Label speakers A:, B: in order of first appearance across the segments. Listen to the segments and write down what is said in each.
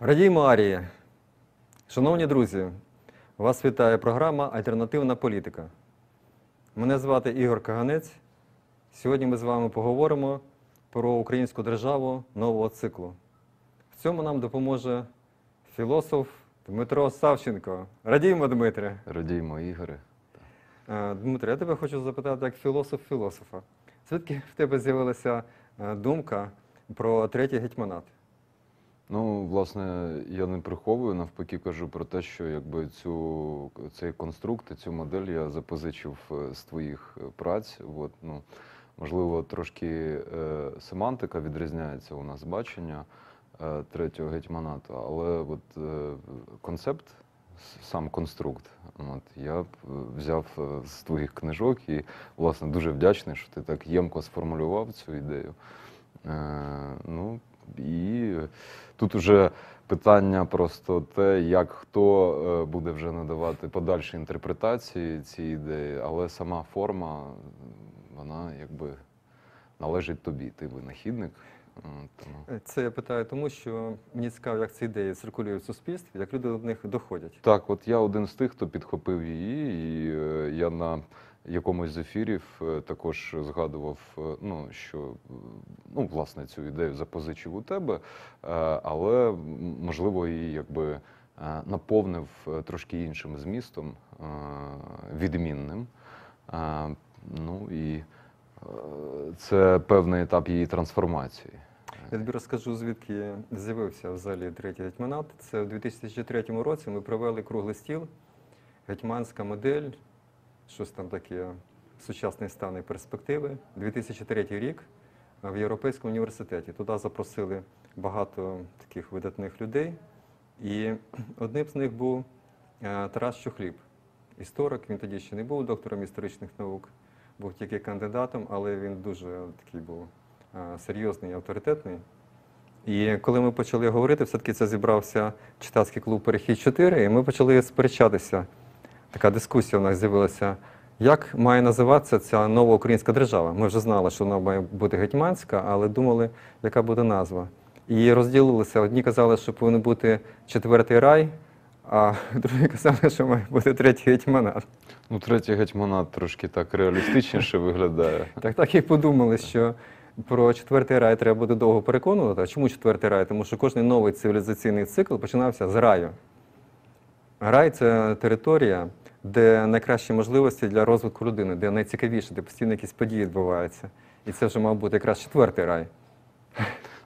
A: Радіємо Арії. Шановні друзі, вас вітає програма Альтернативна політика. Мене звати Ігор Каганець. Сьогодні ми з вами поговоримо про українську державу нового циклу. В цьому нам допоможе філософ Дмитро Савченко. Радіємо, Дмитре.
B: Радіємо, Ігоре.
A: Е, Дмитре, я тебе хочу запитати як філософ-філософа. Звідки в тебе з'явилася е, думка про третій гетьманат?
B: Ну, власне, я не приховую, навпаки, кажу про те, що якби цю цей конструкт, цю модель я запозичив е, з твоїх е, праць. От, ну, Можливо, трошки е, семантика відрізняється у нас бачення е, третього гетьманату. але от, е, концепт, сам конструкт, от, я б е, взяв з твоїх книжок і, власне, дуже вдячний, що ти так ємко сформулював цю ідею. Е, ну, і... Тут вже питання просто те, як хто е, буде вже надавати подальші інтерпретації цієї ідеї, але сама форма, вона якби належить тобі. Ти винахідник. Е, тому.
A: Е, це я питаю, тому що мені цікаво, як ці ідеї циркулюють в суспільстві, як люди до них доходять.
B: Так, от я один з тих, хто підхопив її, і я на якомусь з ефірів е, також згадував, е, ну що ну власне цю ідею запозичив у тебе, е, але можливо її якби наповнив трошки іншим змістом, відмінним. Ну і це певний етап її трансформації.
A: Я тобі розкажу, звідки з'явився в залі третій гетьманат. Це в 2003 році ми провели круглий стіл, гетьманська модель щось там таке, сучасний стан і перспективи. 2003 рік в Європейському університеті туди запросили багато таких видатних людей. І одним з них був е, Тарас Чухліб, історик. Він тоді ще не був доктором історичних наук, був тільки кандидатом, але він дуже такий був е, серйозний, авторитетний. І коли ми почали говорити, все-таки це зібрався читацький клуб Перехід 4, і ми почали сперечатися така дискусія у нас з'явилася. Як має називатися ця нова українська держава? Ми вже знали, що вона має бути гетьманська, але думали, яка буде назва. І розділилися. Одні казали, що повинен бути четвертий рай, а другі казали, що має бути третій гетьманат. Ну, третій гетьманат трошки так реалістичніше виглядає. Так, так і подумали, що про четвертий рай треба буде довго переконувати. А чому четвертий рай? Тому що кожен новий цивілізаційний цикл починався з раю. Рай це територія, де найкращі можливості для розвитку людини, де найцікавіше, де постійно якісь події відбуваються. І це вже мав бути якраз четвертий рай.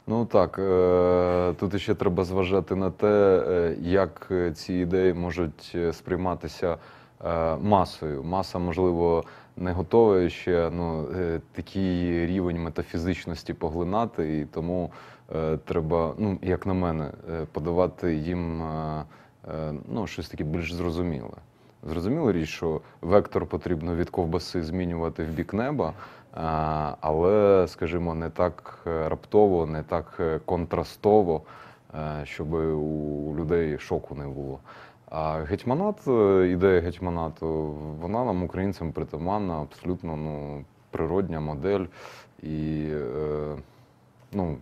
B: Ну так, е, тут ще треба зважати на те, е, як е, ці ідеї можуть сприйматися масою. Маса, можливо, не готова ще ну, такий рівень метафізичності поглинати, і тому треба, ну як на мене, подавати їм. Е, ну, щось таке більш зрозуміле. Зрозуміла річ, що вектор потрібно від ковбаси змінювати в бік неба, е, але, скажімо, не так е, раптово, не так контрастово, щоб у людей шоку не було. А гетьманат, ідея гетьманату, вона нам, українцям, притаманна, абсолютно ну, природня модель. І ну,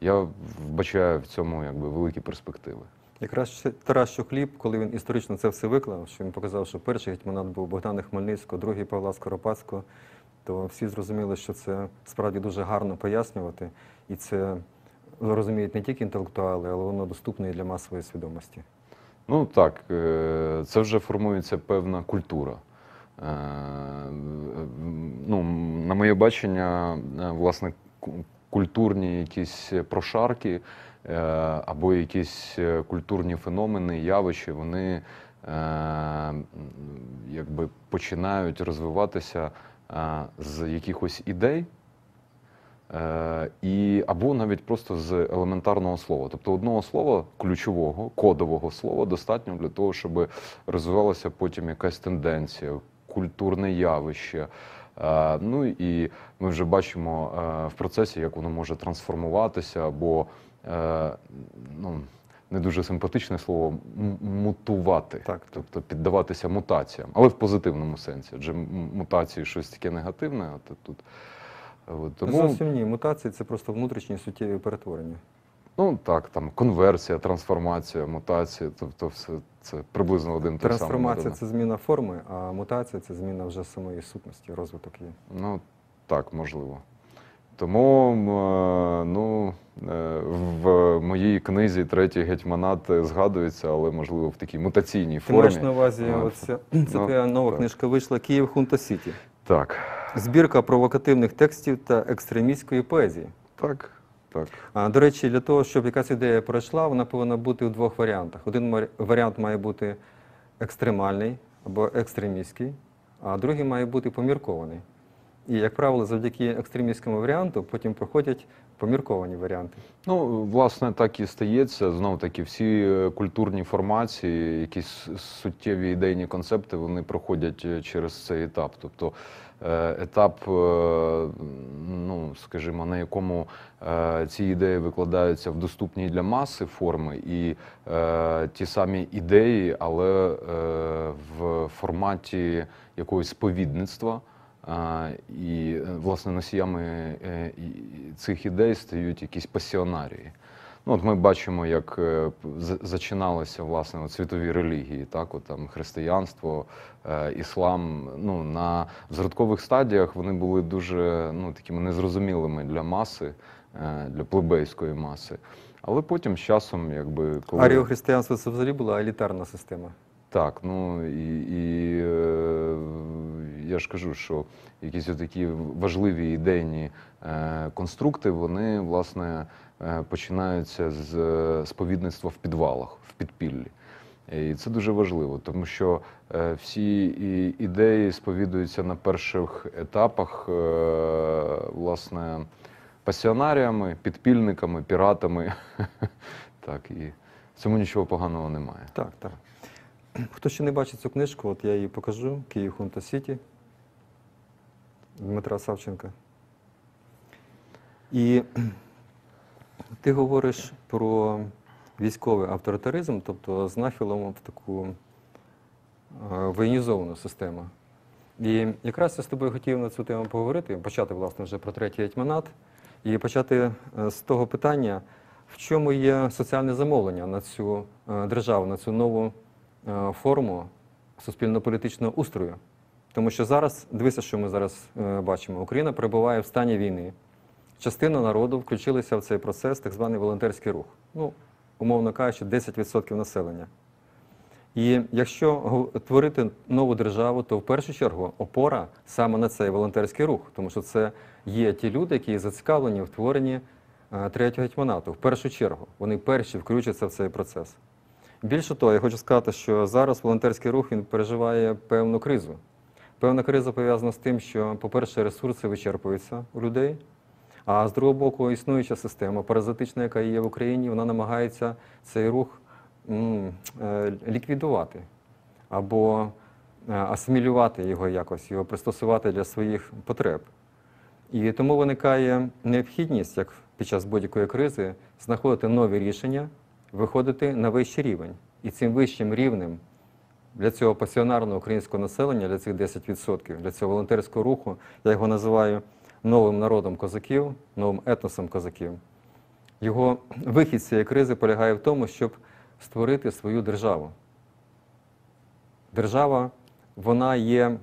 B: я вбачаю в цьому якби великі перспективи.
A: Якраз Тарас Щокліп, коли він історично це все виклав, що він показав, що перший гетьманат був Богдана Хмельницького, другий Павла Скоропадського, то всі зрозуміли, що це справді дуже гарно пояснювати, і це розуміють не тільки інтелектуали, але воно доступне і для масової свідомості.
B: Ну так, е, це вже формується певна культура. Е, ну, На моє бачення, е, власне, культурні якісь прошарки. Е, або якісь е, культурні феномени, явища, вони е, якби починають розвиватися з якихось ідей. І або навіть просто з елементарного слова, тобто одного слова ключового, кодового слова, достатньо для того, щоб розвивалася потім якась тенденція, культурне явище. Ну і ми вже бачимо в процесі, як воно може трансформуватися або Е, ну, не дуже симпатичне слово мутувати, так. тобто піддаватися мутаціям, але в позитивному сенсі. Адже мутації щось таке негативне, а тут. Е, от, тому... Зовсім ні,
A: мутації це просто внутрішні суттєві
B: перетворення. Ну так, там конверсія, трансформація, мутація, тобто все це приблизно один той самий. Трансформація це
A: зміна форми, а мутація це зміна вже самої сутності, розвиток її.
B: Ну так, можливо. Тому е, ну, е, в моїй книзі третій гетьманат згадується, але можливо в такій мутаційній формі. Ти маєш на увазі, оця це ну, твоя нова так.
A: книжка вийшла Київ Хунта Сіті. Так. Збірка провокативних текстів та екстремістської поезії. Так. Так. А, До речі, для того, щоб якась ідея пройшла, вона повинна бути у двох варіантах. Один варіант має бути екстремальний або екстремістський, а другий має бути поміркований. І, як правило, завдяки екстремістському варіанту потім проходять помірковані варіанти.
B: Ну, власне, так і стається. Знову таки, всі е, культурні формації, якісь суттєві ідейні концепти, вони проходять е, через цей етап. Тобто е, етап, ну скажімо, на якому ці ідеї викладаються в доступній для маси форми, і ті самі ідеї, але в форматі якогось сповідництва. І, е, власне, носіями е, цих ідей стають якісь пасіонарії. Ну, от Ми бачимо, як е, зачиналися власне світові релігії, так от там християнство, е, іслам. Ну на зродкових стадіях вони були дуже ну такими незрозумілими для маси, е, для плебейської маси. Але потім з часом, якби коли
A: аріохристиянство це взагалі була елітарна система.
B: Так, ну і і е, я ж кажу, що якісь такі важливі ідейні е, конструкти, вони власне е, починаються з сповідництва в підвалах, в підпіллі. І це дуже важливо, тому що всі ідеї сповідуються на перших етапах, власне, пасіонаріями, підпільниками, піратами. Так, і цьому нічого поганого немає. Так, так. Хто ще не бачить цю книжку, от я її
A: покажу Київ Хунта Сіті Дмитра Савченка. І ти говориш про військовий авторитаризм, тобто з нахилом в таку е, воєнізовану систему. І якраз я з тобою хотів на цю тему поговорити, почати, власне, вже про третій етьманат, і почати е, з того питання, в чому є соціальне замовлення на цю е, державу, на цю нову Е, форму суспільно-політичного устрою. Тому що зараз, дивися, що ми зараз е, бачимо, Україна перебуває в стані війни. Частина народу включилася в цей процес, так званий волонтерський рух. Ну, умовно кажучи, 10% населення. І якщо творити нову державу, то в першу чергу опора саме на цей волонтерський рух, тому що це є ті люди, які зацікавлені в творенні е, третього гетьманату. В першу чергу вони перші включаться в цей процес. Більше того, я хочу сказати, що зараз волонтерський рух він переживає певну кризу. Певна криза пов'язана з тим, що, по-перше, ресурси вичерпуються у людей, а з другого боку, існуюча система, паразитична, яка є в Україні, вона намагається цей рух е, ліквідувати або е, асимілювати його якось, його пристосувати для своїх потреб. І тому виникає необхідність, як під час будь-якої кризи, знаходити нові рішення виходити на вищий рівень. І цим вищим рівнем для цього пасіонарного українського населення, для цих 10%, для цього волонтерського руху, я його називаю новим народом козаків, новим етносом козаків. Його вихід з цієї кризи полягає в тому, щоб створити свою державу. Держава вона є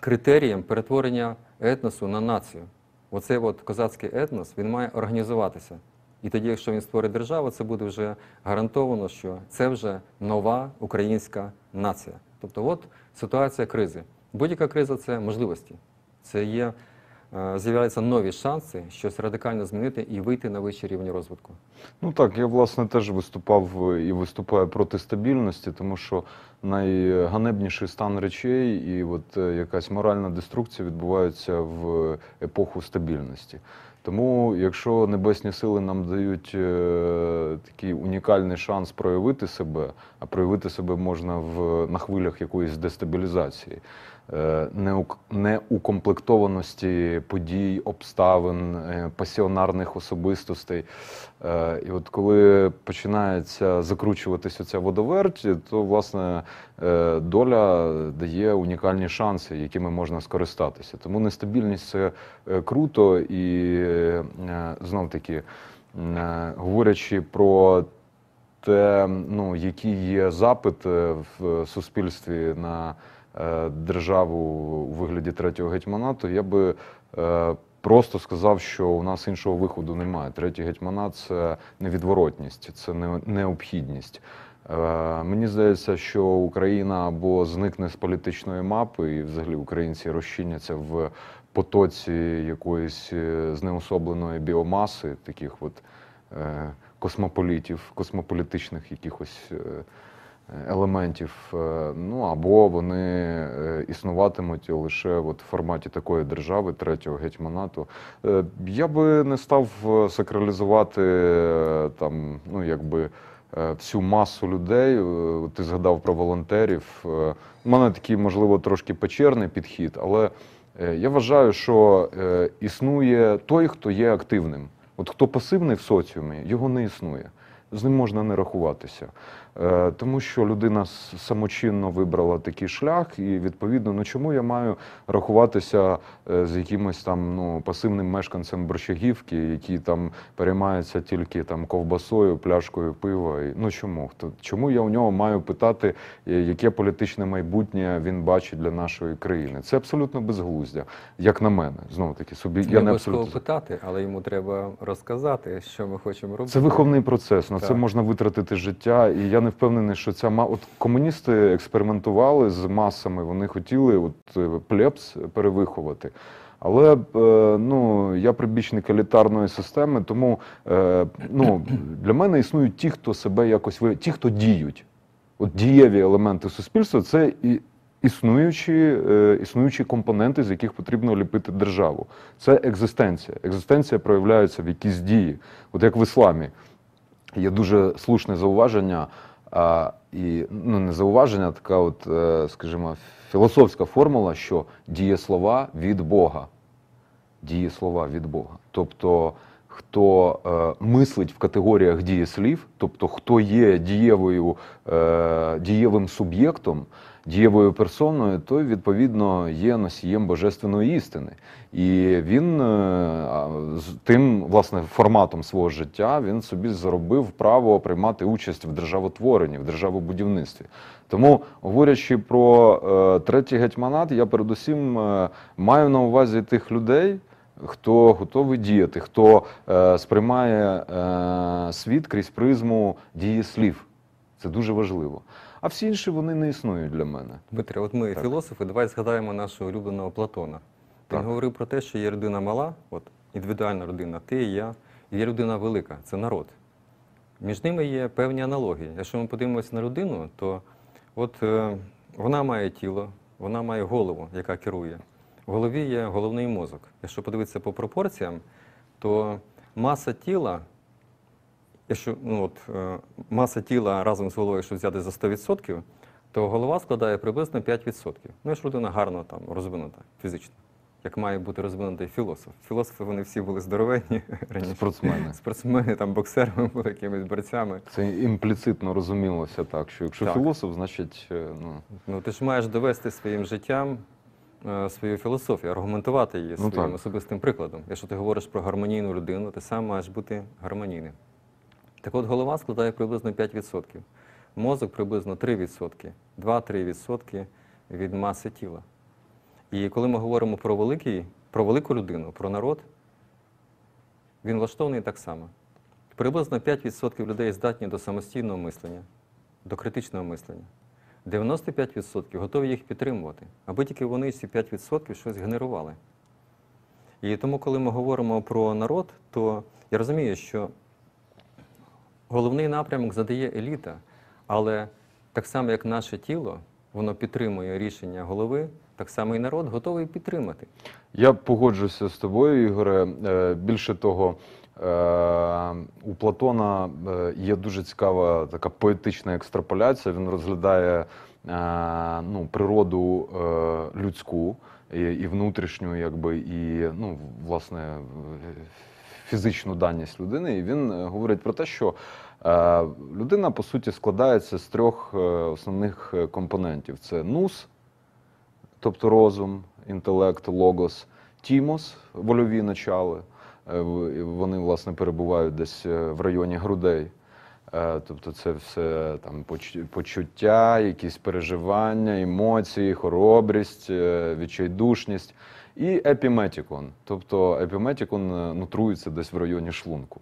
A: критерієм перетворення етносу на націю. Оцей от козацький етнос він має організуватися. І тоді, якщо він створить державу, це буде вже гарантовано, що це вже нова українська нація. Тобто, от ситуація кризи. Будь-яка криза це можливості. Це є е, з'являються нові шанси щось радикально змінити і вийти на вищий рівень розвитку.
B: Ну так я власне теж виступав е, і виступаю проти стабільності, тому що найганебніший стан речей і от е, якась моральна деструкція відбувається в епоху стабільності. Тому, якщо небесні сили нам дають е, такий унікальний шанс проявити себе, а проявити себе можна в на хвилях якоїсь дестабілізації. Е, неукомплектованості подій, обставин, е, пасіонарних особистостей. Е, і от коли починається закручуватися ця водоверть, то власне доля дає унікальні шанси, якими можна скористатися. Тому нестабільність це круто і знов таки говорячи про. Те, ну який є запит в суспільстві на Е, державу у вигляді третього гетьманату, я би е, просто сказав, що у нас іншого виходу немає. Третій гетьмана це невідворотність, це необхідність. Е, мені здається, що Україна або зникне з політичної мапи, і взагалі українці розчиняться в потоці якоїсь знеособленої біомаси, таких от космополітів, космополітичних якихось елементів, е, ну або вони е, існуватимуть лише от в форматі такої держави, третього гетьманату. Е, я би не став сакралізувати там, ну якби. Всю масу людей ти згадав про волонтерів. У мене такий, можливо, трошки печерний підхід, але я вважаю, що існує той, хто є активним. От хто пасивний в соціумі, його не існує. З ним можна не рахуватися. Е, тому що людина самочинно вибрала такий шлях, і відповідно, ну чому я маю рахуватися е, з якимось там ну пасивним мешканцем борщагівки, які там переймаються тільки там ковбасою, пляшкою пива. Ну чому чому я у нього маю питати, е, яке політичне майбутнє він бачить для нашої країни? Це абсолютно безглуздя, як на мене, знову таки собі не я не абсолютно
A: питати, але йому треба розказати, що ми хочемо робити. Це виховний процес. На так. це можна
B: витратити життя, і я не не впевнений, що ця ма... От комуністи експериментували з масами. Вони хотіли от е, плебс перевиховати. Але е, ну я прибічник елітарної системи, тому е, ну для мене існують ті, хто себе якось ви... ті, хто діють. От дієві елементи суспільства це Існуючі існуючі компоненти, з яких потрібно ліпити державу, це екзистенція. Екзистенція проявляється в якісь дії, от як в ісламі. Є дуже слушне зауваження. А, І ну, не зауваження, така, от, е, скажімо, філософська формула, що дієслова від Бога. Дієслова від Бога. Тобто, хто е, мислить в категоріях дієслів, тобто хто є дієвою, е, дієвим суб'єктом, дієвою персоною, той відповідно є носієм божественної істини, і він е, з тим власне форматом свого життя він собі зробив право приймати участь в державотворенні, в державобудівництві. Тому, говорячи про е, третій гетьманат, я передусім е, маю на увазі тих людей. Хто готовий діяти, хто е, сприймає е, світ крізь призму дії слів, це дуже важливо а всі інші вони не існують для мене. Дмитре, от ми так.
A: філософи, давай згадаємо нашого улюбленого Платона. Він так. говорив про те, що є людина мала, от індивідуальна родина, ти і я, і є людина велика, це народ. Між ними є певні аналогії. Якщо ми подивимося на людину, то от е, вона має тіло, вона має голову, яка керує. В голові є головний мозок. Якщо подивитися по пропорціям, то маса тіла якщо ну, от, е, маса тіла разом з головою, що взяти за 100%, то голова складає приблизно 5%. Ну, якщо людина гарно там розвинута фізично, як має бути розвинутий філософ. Філософи вони всі були здоровенні раніше. Спортсмени, Спортсмени, там боксерами були якимись борцями.
B: Це імпліцитно розумілося так, що якщо так. філософ, значить. Е, ну...
A: ну ти ж маєш довести своїм життям. Е, свою філософію, аргументувати її ну, своїм так. особистим прикладом. Якщо ти говориш про гармонійну людину, ти сам маєш бути гармонійним. Так от голова складає приблизно 5%, мозок приблизно 3%, 2-3% від маси тіла. І коли ми говоримо про великий, про велику людину, про народ, він влаштований так само. Приблизно 5% людей здатні до самостійного мислення, до критичного мислення. 95% готові їх підтримувати, аби тільки вони ці 5% щось генерували. І тому, коли ми говоримо про народ, то я розумію, що головний напрямок задає еліта, але так само, як наше тіло, воно підтримує рішення голови, так само і народ готовий підтримати.
B: Я погоджуся з тобою, Ігоре. Е, більше того, е, у Платона е, є дуже цікава така поетична екстраполяція. Він розглядає ну, природу людську і внутрішню, якби і ну власне фізичну даність людини, і він е, говорить про те, що е, людина по суті складається з трьох е, основних компонентів: це нус, тобто розум, інтелект, логос, тімос, вольові начали. Вони власне перебувають десь в районі грудей. Тобто це все там почуття, якісь переживання, емоції, хоробрість, відчайдушність. І епіметікон, тобто епіметікон е, нутрується десь в районі шлунку.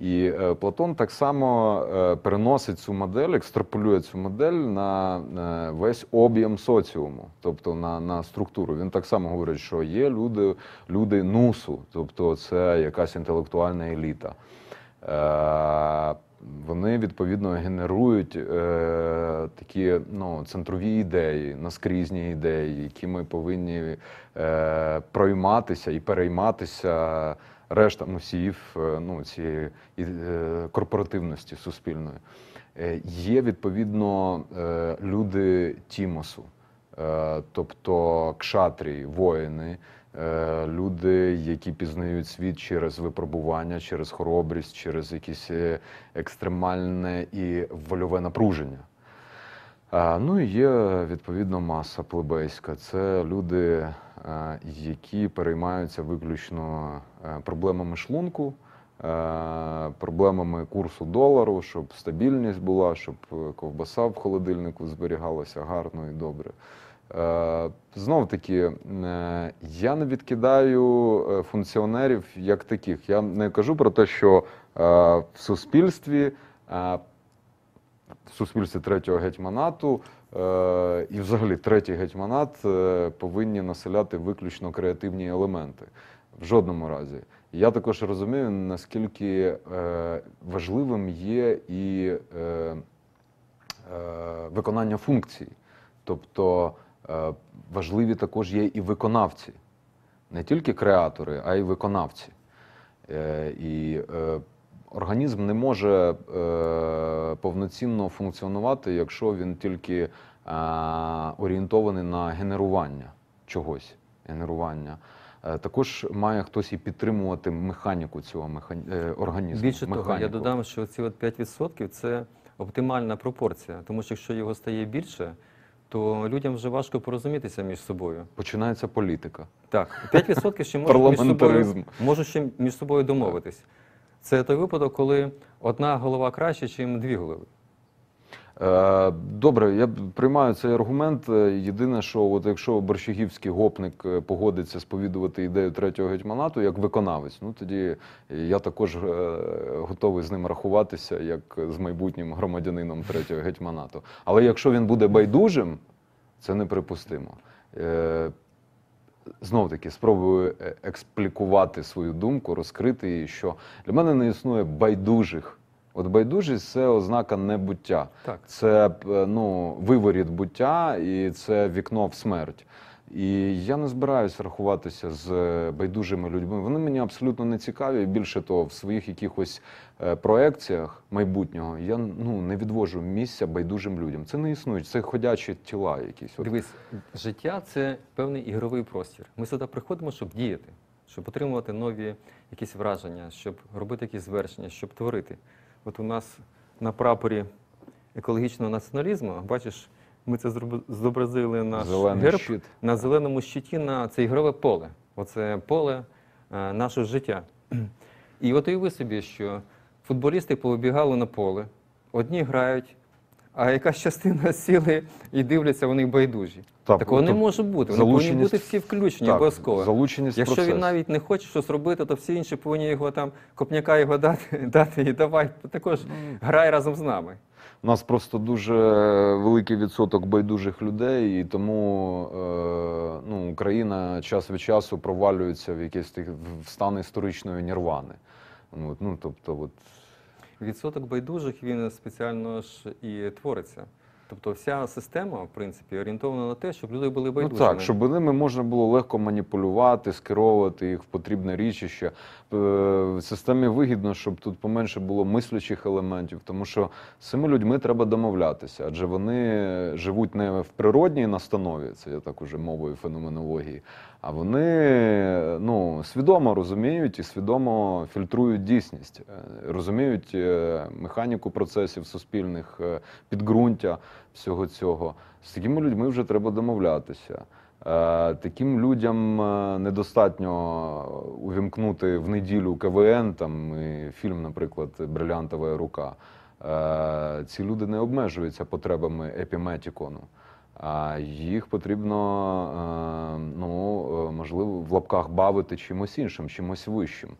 B: І е, Платон так само е, переносить цю модель, екстраполює цю модель на весь об'єм соціуму, тобто на на структуру. Він так само говорить, що є люди люди нусу, тобто це якась інтелектуальна еліта. Вони відповідно генерують е, такі ну, центрові ідеї, наскрізні ідеї, які ми повинні е, пройматися і перейматися решта носіїв е, ну, е, корпоративності суспільної. Е, Є відповідно е, люди Тімосу, е, тобто кшатрії, воїни. Е, люди, які пізнають світ через випробування, через хоробрість, через якісь е, екстремальне і вольове напруження. Е, ну і є відповідно маса плебейська. Це люди, які переймаються виключно проблемами шлунку, проблемами курсу долару, щоб стабільність була, щоб ковбаса в холодильнику зберігалася гарно і добре. Е, Знову таки, е, я не відкидаю е, функціонерів як таких. Я не кажу про те, що в суспільстві, в суспільстві третього гетьманату і взагалі третій гетьманат повинні населяти виключно креативні елементи. В жодному разі. Я також розумію, наскільки важливим є і виконання функцій. Тобто Е, важливі також є і виконавці, не тільки креатори, а й виконавці. Е, і е, організм не може повноцінно функціонувати, якщо він тільки орієнтований на генерування чогось. Генерування. Також має хтось і підтримувати механіку цього механі... організму. Більше механіку. того, я
A: додам, що ці от 5% це оптимальна пропорція, тому що якщо його стає більше то людям вже важко порозумітися між собою. Починається політика. Так, 5% ще можуть ще між собою домовитись. Це той випадок, коли одна голова краще, ніж дві голови.
B: Е, добре, я приймаю цей аргумент. Е, єдине, що от якщо борщагівський гопник е, погодиться сповідувати ідею третього гетьманату як виконавець, ну тоді я також готовий з ним рахуватися як з майбутнім громадянином третього гетьманату. Але якщо він буде байдужим, це неприпустимо. Знов таки спробую експлікувати свою думку, розкрити її, що для мене не існує байдужих. От байдужість це ознака небуття, так. це е, ну, виворіт буття і це вікно в смерть. І я не збираюся рахуватися з е, байдужими людьми. Вони мені абсолютно не цікаві. Більше того, в своїх якихось е, проекціях майбутнього я ну не відвожу місця байдужим людям. Це не існує, це ходячі тіла. Якісь дивись,
A: життя це певний ігровий простір. Ми сюди приходимо, щоб діяти, щоб отримувати нові якісь враження, щоб робити якісь звершення, щоб творити. От у нас на прапорі екологічного націоналізму, бачиш, ми це зобразили наш Зелений герб щит. на зеленому щиті на це ігрове поле. Оце поле е, нашого життя. І от уяви собі, що футболісти побігали на поле, одні грають а якась частина сіли і дивляться, вони байдужі. Так, Такого не може бути. Вони повинні бути всі включені Так,
B: обов'язково. залученість Якщо процес. він
A: навіть не хоче щось робити, то всі інші повинні його там копняка його дати, дати і давай також ну. грай разом з нами.
B: У нас просто дуже великий відсоток байдужих людей, і тому е, ну, Україна час від часу провалюється в якісь тих в стан історичної нірвани. ну, ну тобто, от, Відсоток байдужих він спеціально
A: ж і твориться. Тобто, вся система, в принципі, орієнтована на те, щоб люди були ну байдужими. Ну так, щоб
B: ними можна було легко маніпулювати, скеровувати їх в потрібне річище. Е, в системі вигідно, щоб тут поменше було мислячих елементів, тому що з цими людьми треба домовлятися, адже вони живуть не в природній настанові, це я так уже мовою феноменології, а вони ну, свідомо розуміють і свідомо фільтрують дійсність, е, розуміють е, механіку процесів суспільних, е, підґрунтя всього цього. З такими людьми вже треба домовлятися. Таким людям недостатньо увімкнути в неділю КВН там і фільм, наприклад, Брилянтова рука. Ці люди не обмежуються потребами епіметікону. А їх потрібно е, ну, е, можливо в лапках бавити чимось іншим, чимось вищим.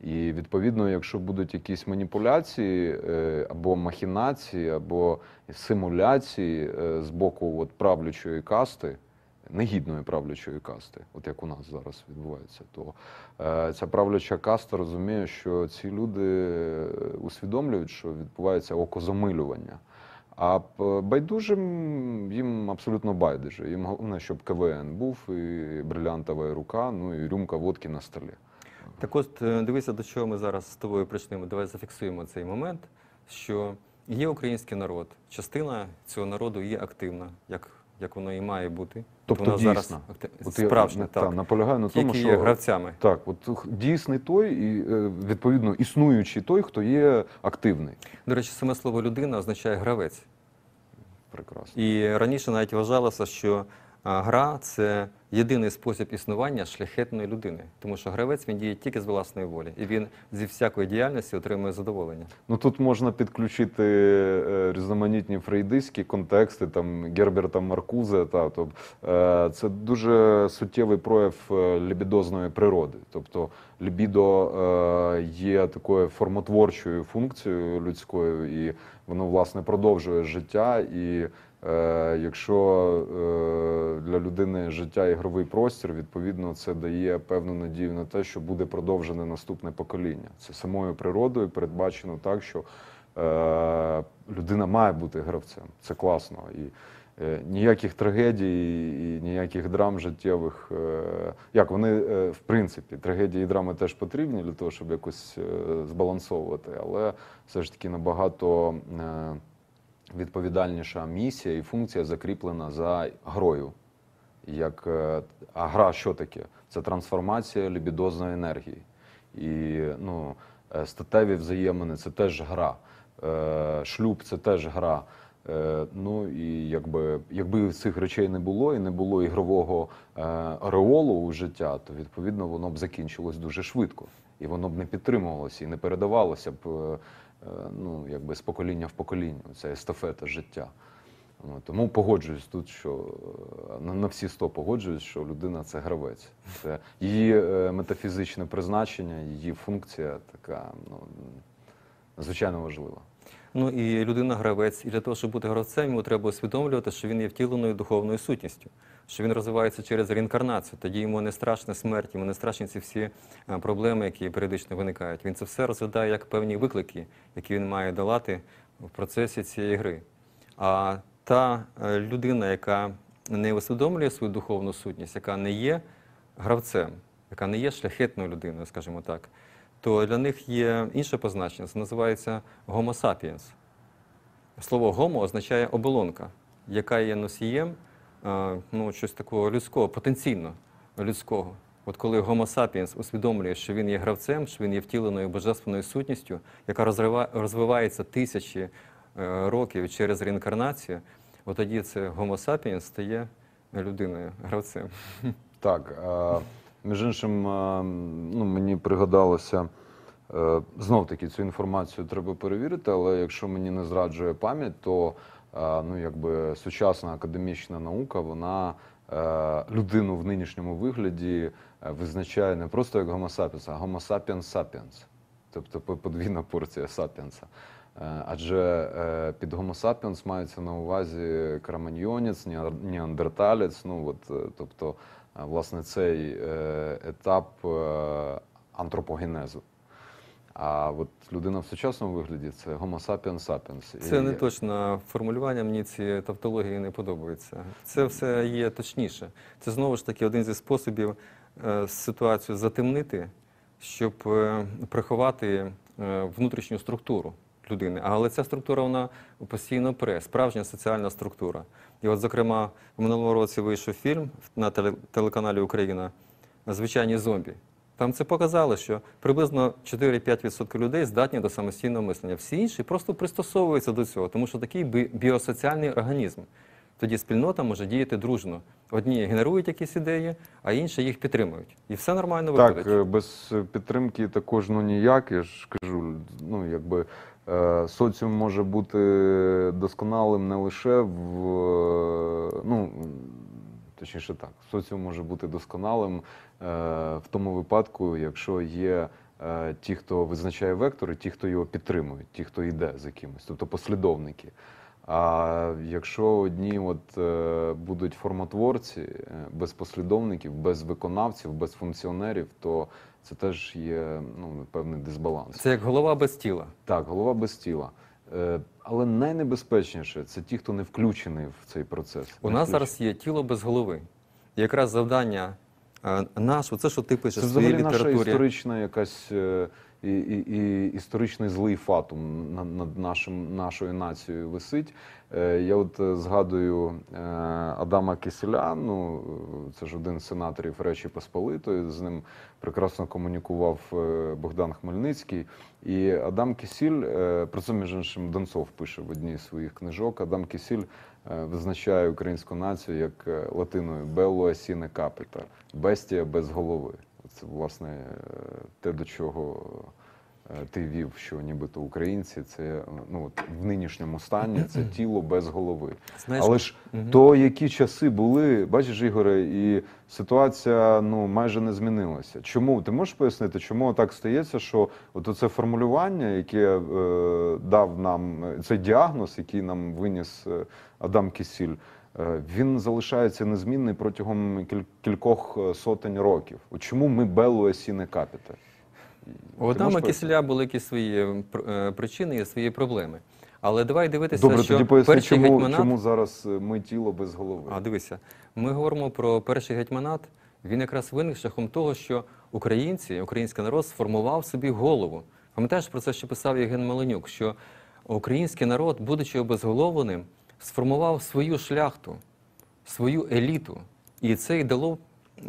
B: І відповідно, якщо будуть якісь маніпуляції е, або махінації, або симуляції з боку от правлячої касти, негідної правлячої касти, от як у нас зараз відбувається, то ця правляча каста розуміє, що ці люди усвідомлюють, що відбувається окозамилювання. А байдужим їм абсолютно байдуже. Їм головне, щоб КВН був, і брилянтова рука, ну і рюмка водки на столі. Так от
A: е, дивися, до чого ми зараз з тобою прийшли. Давай зафіксуємо цей момент, що є український народ, частина цього народу є активна, як як воно і має бути. Тобто, тобто воно дійсно. зараз справжня справжнє так. Та, на тому, що є гравцями.
B: Так, от дійсний той і е, відповідно існуючий той, хто є активний.
A: До речі, саме слово людина означає гравець. Прекрасно. І раніше навіть вважалося, що гра це єдиний спосіб існування шляхетної людини, тому що гравець він діє тільки з власної волі, і він зі всякої діяльності отримує задоволення.
B: Ну тут можна підключити е, різноманітні фрейдистські контексти, там Герберта Маркузе, та тобто це дуже суттєвий прояв е, лібідозної природи, тобто. Лібідо є такою формотворчою функцією людською, і воно власне продовжує життя і Е, якщо е, для людини життя ігровий простір, відповідно це дає певну надію на те, що буде продовжене наступне покоління. Це самою природою передбачено так, що е, людина має бути гравцем. Це класно. І ніяких трагедій, і ніяких драм життєвих. Як вони в принципі трагедії і драми теж потрібні для того, щоб якось збалансовувати, але все ж таки набагато відповідальніша місія і функція закріплена за грою. Як, е, А гра що таке? Це трансформація лібідозної енергії. І ну, е, статеві взаємини це теж гра, е, шлюб це теж гра. Ну і якби якби цих речей не було і не було ігрового реолу у життя, то відповідно воно б закінчилось дуже швидко, і воно б не підтримувалося і не передавалося б Е, ну, якби з покоління в покоління, ця естафета життя. Ну, тому погоджуюсь тут, що е, на всі сто погоджуюсь, що людина це гравець. Це її е, метафізичне призначення, її функція така ну, надзвичайно важлива.
A: Ну і людина гравець, і для того, щоб бути гравцем, йому треба усвідомлювати, що він є втіленою духовною сутністю що він розвивається через реінкарнацію. Тоді йому не страшна смерть, йому не страшні ці всі е, проблеми, які періодично виникають. Він це все розглядає як певні виклики, які він має долати в процесі цієї гри. А та е, людина, яка не усвідомлює свою духовну сутність, яка не є гравцем, яка не є шляхетною людиною, скажімо так, то для них є інше позначення, це називається Гомо сапіенс. Слово гомо означає оболонка, яка є носієм ну, щось такого людського, потенційно людського. От коли Гомо сапіенс усвідомлює, що він є гравцем, що він є втіленою божественною сутністю, яка розвивається тисячі е, років через реінкарнацію, от тоді це Гомо сапіенс стає людиною,
B: гравцем. Так. між іншим, ну, мені пригадалося. Е, Знов таки цю інформацію треба перевірити, але якщо мені не зраджує пам'ять, то Е, ну якби сучасна академічна наука, вона е, людину в нинішньому вигляді е, визначає не просто як Homo а Homo сапіенс, Тобто подвійна порція сапіенса. Адже під Homo мається на увазі краманьйонець, неандерталець. Ну от, тобто, власне, цей етап антропогенезу. А от людина в сучасному вигляді це Homo sapiens sapiens. Це і... не
A: точне формулювання. Мені ці тавтології не подобається. Це все є точніше. Це знову ж таки один зі способів е, ситуацію затемнити, щоб е, приховати е, внутрішню структуру людини. Але ця структура вона постійно пре, справжня соціальна структура. І, от, зокрема, в минулому році вийшов фільм на телеканалі Україна Звичайні зомбі. Там це показало, що приблизно 4-5% людей здатні до самостійного мислення. Всі інші просто пристосовуються до цього, тому що такий біосоціальний організм. Тоді спільнота може діяти дружно. Одні генерують якісь ідеї, а інші їх підтримують.
B: І все нормально виходить. Так, е, без підтримки також ну ніяк. Я ж кажу, ну якби е, соціум може бути досконалим не лише в е, ну точніше так, соціум може бути досконалим Е, в тому випадку, якщо є е, ті, хто визначає вектор, і ті, хто його підтримує, ті, хто йде за кимось, тобто послідовники. А якщо одні от е, будуть форматворці без послідовників, без виконавців, без функціонерів, то це теж є ну певний дисбаланс. Це як голова без тіла. Так, голова без тіла. Але найнебезпечніше це ті, хто не включений в цей процес. У нас зараз
A: є тіло без голови. якраз завдання
B: нас, оце що ти пишеш в своїй взагалі наша історична якась е, і, і, і історичний злий фатум над нашим, нашою нацією висить. Е, я от е, згадую Адама Кисіля, ну це ж один з сенаторів Речі Посполитої. З ним прекрасно комунікував Богдан Хмельницький. І Адам Кисіль про це між іншим Донцов пише в одній з своїх книжок. Адам Кисіль. Е, визначає українську націю як е, латиною «Bello sine capita» бестія без голови. Це власне е, те, до чого. Е, ти вів, що нібито українці це ну от, в нинішньому стані це тіло без голови. Знаєш, Але ж угу. то які часи були, бачиш, Ігоре, і ситуація ну майже не змінилася. Чому ти можеш пояснити, чому так стається, що от це формулювання, яке е, дав нам е, цей діагноз, який нам виніс е, Адам Кісіль? Він залишається незмінний протягом кількох сотень років. От чому ми белує сіне капіталь?
A: У Адама Кіселя були якісь свої е, е, причини і свої проблеми. Але давай дивитися, Добре, що тоді поясни, перший чому, гетьманат. чому зараз е, ми тіло без голови. А дивися, ми говоримо про перший гетьманат. Він якраз виник шляхом того, що українці, український народ сформував собі голову. Пам'ятаєш про це, що писав Євген Маленюк, що український народ, будучи обезголовленим, сформував свою шляхту, свою еліту, і це й дало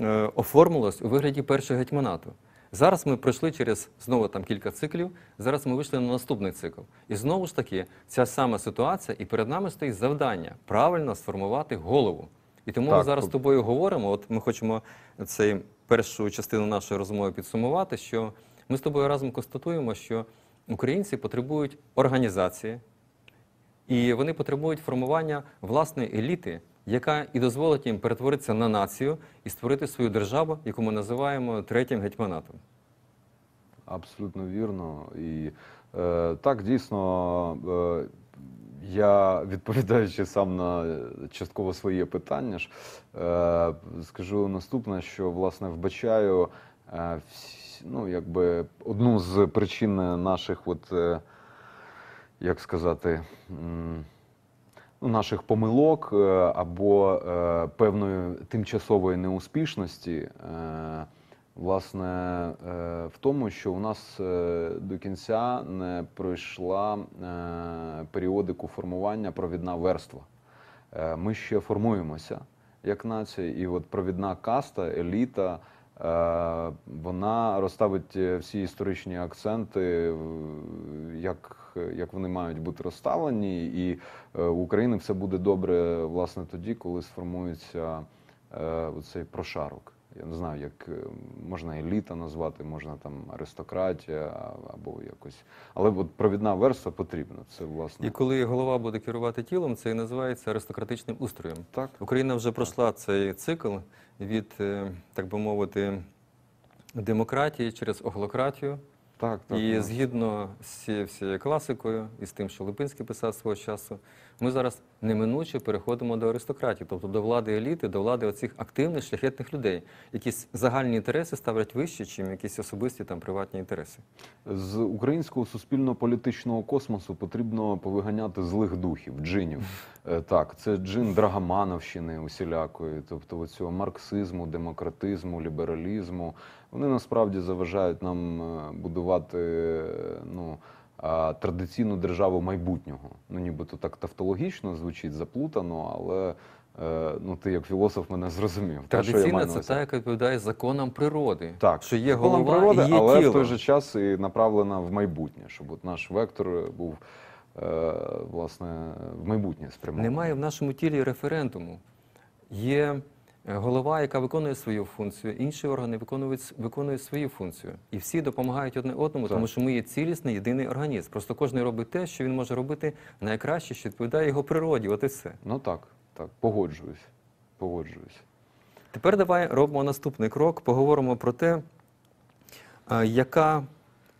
A: е, оформилось у вигляді першого гетьманату. Зараз ми пройшли через знову там кілька циклів. Зараз ми вийшли на наступний цикл. І знову ж таки, ця сама ситуація, і перед нами стоїть завдання правильно сформувати голову. І тому так, ми зараз з тобою говоримо. От ми хочемо цей першу частину нашої розмови підсумувати, що ми з тобою разом констатуємо, що українці потребують організації, і вони потребують формування власної еліти яка і дозволить їм перетворитися на націю і створити свою державу, яку ми називаємо третім гетьманатом.
B: Абсолютно вірно. І е, так дійсно. Е, я відповідаючи сам на частково своє питання, ж е, скажу наступне, що власне вбачаю е, всі, ну, якби одну з причин наших, от е, як сказати. М наших помилок е, або е, певної тимчасової неуспішності, е, власне, в тому, що у нас до кінця не пройшла періодику формування провідна верства. Ми ще формуємося як нація, і от провідна каста, еліта. Вона розставить всі історичні акценти як Е, як вони мають бути розставлені, і в е, Україні все буде добре власне тоді, коли сформується е, цей прошарок. Я не знаю, як можна еліта назвати, можна там аристократія або якось, але от провідна верства потрібна. Це власне
A: і коли голова буде керувати тілом, це і називається аристократичним устроєм. Так Україна вже пройшла цей цикл від так би мовити демократії через оглократію. Так, так, і так. згідно з цією всією класикою, і з тим, що Липинський писав свого часу, ми зараз неминуче переходимо до аристократії, тобто до влади еліти, до влади оцих активних шляхетних людей. Якісь загальні інтереси ставлять вище, чим якісь особисті там приватні інтереси.
B: З українського суспільно-політичного космосу потрібно повиганяти злих духів, джинів. Е, так, це джин Драгамановщини усілякої, тобто оцього марксизму, демократизму, лібералізму вони насправді заважають нам е, будувати ну, традиційну державу майбутнього. Ну, нібито так тавтологічно звучить заплутано, але е, ну ти як філософ мене зрозумів. Традиційна це та,
A: яка відповідає законам природи, так що є голова природи, є але тіло. в той же
B: час і направлена в майбутнє, щоб от наш вектор був. Е, власне, в майбутнє спрямований.
A: немає в нашому тілі референдуму. Є Е, голова, яка виконує свою функцію, інші органи виконують виконують свою функцію, і всі допомагають одне одному, тому що ми є цілісний єдиний організм. Просто кожен робить те, що він може робити найкраще, що відповідає його природі. От і все. Ну так,
B: так, погоджуюсь. Погоджуюсь.
A: Тепер давай робимо наступний крок. Поговоримо про те, яка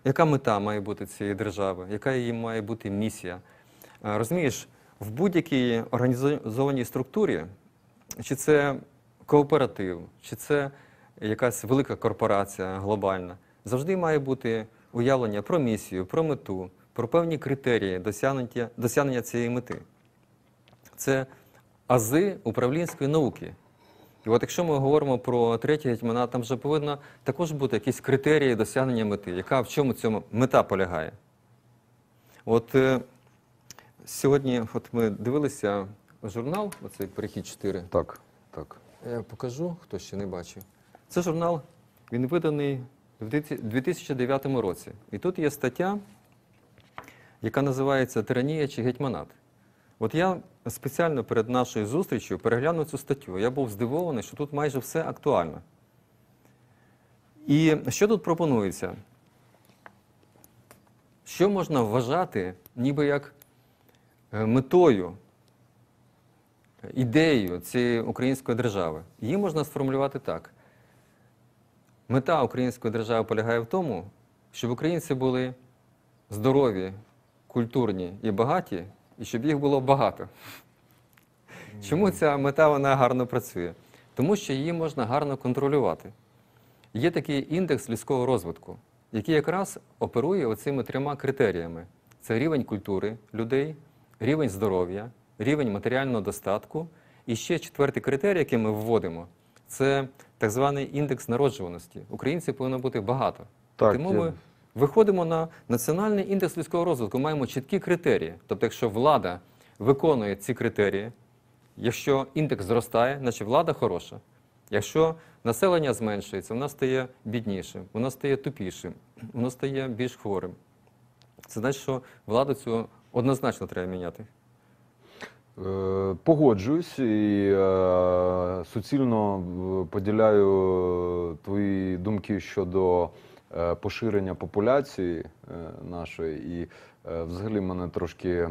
A: яка мета має бути цієї держави, яка її має бути місія. Розумієш, в будь-якій організованій структурі, чи це кооператив, чи це якась велика корпорація глобальна, завжди має бути уявлення про місію, про мету, про певні критерії досягнення, досягнення цієї мети. Це ази управлінської науки. І от якщо ми говоримо про третє гетьмана, там вже повинно також бути якісь критерії досягнення мети, яка в чому цьому мета полягає. От е, сьогодні от ми дивилися журнал, оцей перехід 4. Так, так. Я е, покажу, хто ще не бачив. Це журнал, він виданий в 2009 році. І тут є стаття, яка називається Тиранія чи гетьманат. От я спеціально перед нашою зустрічю переглянув цю статтю. Я був здивований, що тут майже все актуально. І що тут пропонується? Що можна вважати ніби як е, метою ідею цієї української держави. Її можна сформулювати так: мета української держави полягає в тому, щоб українці були здорові, культурні і багаті, і щоб їх було багато. Чому ця мета вона гарно працює? Тому що її можна гарно контролювати. Є такий індекс людського розвитку, який якраз оперує оцими трьома критеріями: це рівень культури людей, рівень здоров'я рівень матеріального достатку. І ще четвертий критерій, який ми вводимо, це так званий індекс народжуваності. Українців повинно бути багато. Так, Тому ми виходимо на національний індекс людського розвитку, маємо чіткі критерії. Тобто, якщо влада виконує ці критерії, якщо індекс зростає, значить влада хороша. Якщо населення зменшується, воно стає біднішим, воно стає тупішим, воно стає більш хворим. Це значить, що владу цю однозначно треба міняти.
B: Е, погоджуюсь і е, суцільно е, поділяю твої думки щодо поширення популяції нашої, і взагалі мене трошки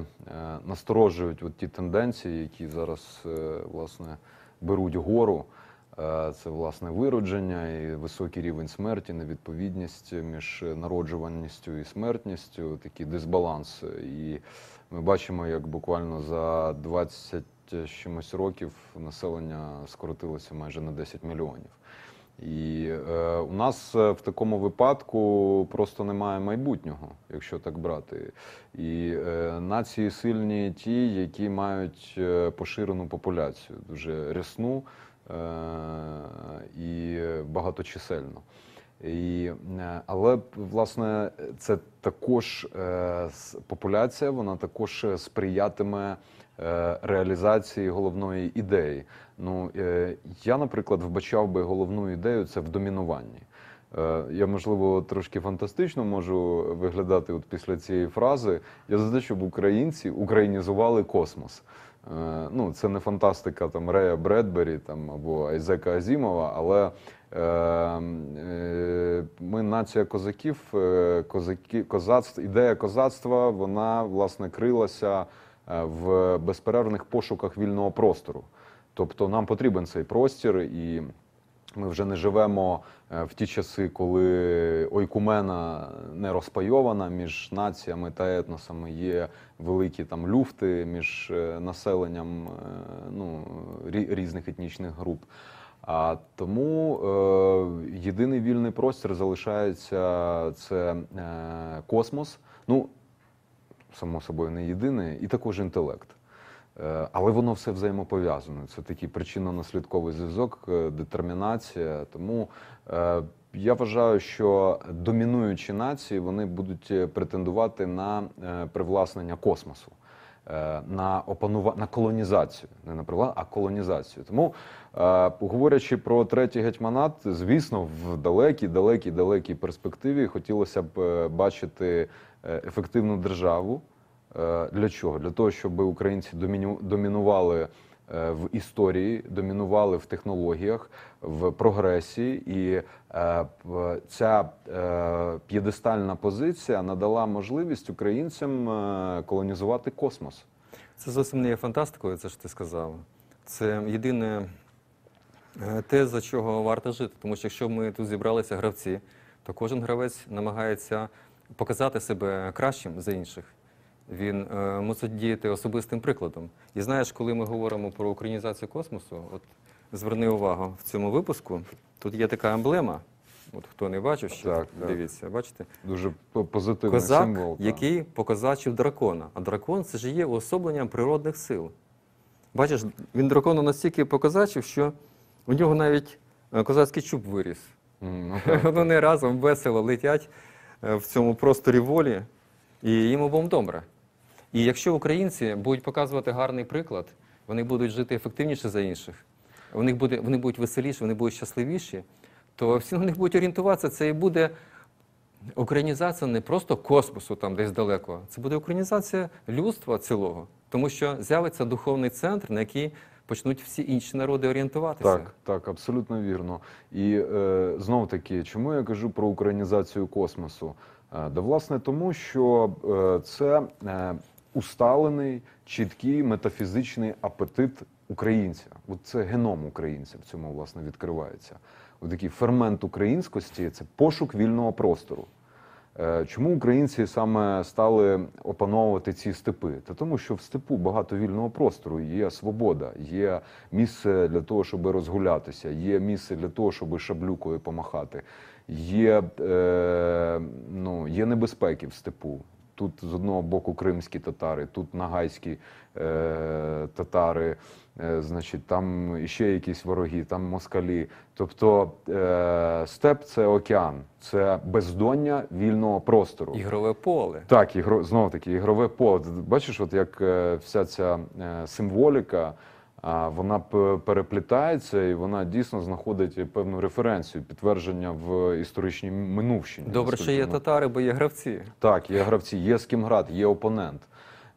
B: насторожують от ті тенденції, які зараз власне беруть гору. це власне виродження і високий рівень смерті, невідповідність між народжуваністю і смертністю, такий дисбаланс і. Ми бачимо, як буквально за 20 чимось років населення скоротилося майже на 10 мільйонів. І е, у нас е, в такому випадку просто немає майбутнього, якщо так брати. І е, нації сильні ті, які мають е, поширену популяцію, дуже рясну е, і багаточисельну. І, е, Але власне це також е, популяція, вона також сприятиме е, реалізації головної ідеї. Ну я, наприклад, вбачав би головну ідею це в домінуванні. Я можливо трошки фантастично можу виглядати от після цієї фрази. Я за те, щоб українці українізували космос. Ну це не фантастика там Рея Бредбері там або Айзека Азімова, але Ем, е, ми нація козаків, е, козаки, козацтв, ідея козацтва вона власне крилася е, в безперервних пошуках вільного простору. Тобто нам потрібен цей простір, і ми вже не живемо в ті часи, коли ойкумена не розпайована між націями та етносами. Є великі там люфти між населенням ну, різних етнічних груп. А тому е, єдиний вільний простір залишається це е, космос. Ну само собою не єдиний, і також інтелект. Е, але воно все взаємопов'язане. Це такий причинно-наслідковий зв'язок, е, детермінація. Тому е, я вважаю, що домінуючі нації вони будуть е, претендувати на е, привласнення космосу. Е, на опанува... на колонізацію, не на прилад, а колонізацію. Тому е, говорячи про третій гетьманат, звісно, в далекій, далекій, далекій перспективі хотілося б е, бачити ефективну державу. Для чого? Для того, щоб українці домінували. Е, в історії, домінували в технологіях, в прогресі, і е, ця е, п'єдестальна позиція надала можливість українцям колонізувати космос. Це зовсім
A: не є фантастикою, це ж ти сказав. Це єдине те, за чого варто жити. Тому що якщо ми тут зібралися гравці, то кожен гравець намагається показати себе кращим за інших. Він е, мусить діяти особистим прикладом. І знаєш, коли ми говоримо про українізацію космосу, от зверни увагу в цьому випуску. Тут є така емблема. От хто не бачив, що так, дивіться, бачите? Дуже позитивний Козак, символ. Так. який показачив дракона. А дракон це ж є уособленням природних сил. Бачиш, він дракону настільки показачив, що у нього навіть е, козацький чуб виріс. Mm, okay. Ну, Вони разом весело летять е, в цьому просторі волі. І їм обом добре. І якщо українці будуть показувати гарний приклад, вони будуть жити ефективніше за інших, вони будуть, вони будуть веселіші, вони будуть щасливіші, то всі на них будуть орієнтуватися. Це і буде українізація не просто космосу, там десь далеко, це буде українізація людства цілого, тому що з'явиться духовний центр, на який Почнуть всі інші народи орієнтуватися.
B: Так, так, абсолютно вірно. І е, знов таки, чому я кажу про українізацію космосу? Е, да, власне, тому що е, це е, усталений чіткий метафізичний апетит українця. От це геном українця в цьому власне відкривається. От такий фермент українськості це пошук вільного простору. Чому українці саме стали опановувати ці степи? Та тому, що в степу багато вільного простору, є свобода, є місце для того, щоб розгулятися, є місце для того, щоб шаблюкою помахати, є е, ну, є небезпеки в степу. Тут з одного боку кримські татари, тут нагайські е, татари, е, значить, там ще якісь вороги, там москалі. Тобто е, степ це океан, це бездоння вільного простору. Ігрове поле. Так, ігро, знов таки, ігрове поле. Бачиш, от як е, вся ця е, символіка вона переплітається і вона дійсно знаходить певну референцію, підтвердження в історичній минувщині. Добре, що є
A: татари, бо є
B: гравці. Так, є гравці, є з ким грати, є опонент.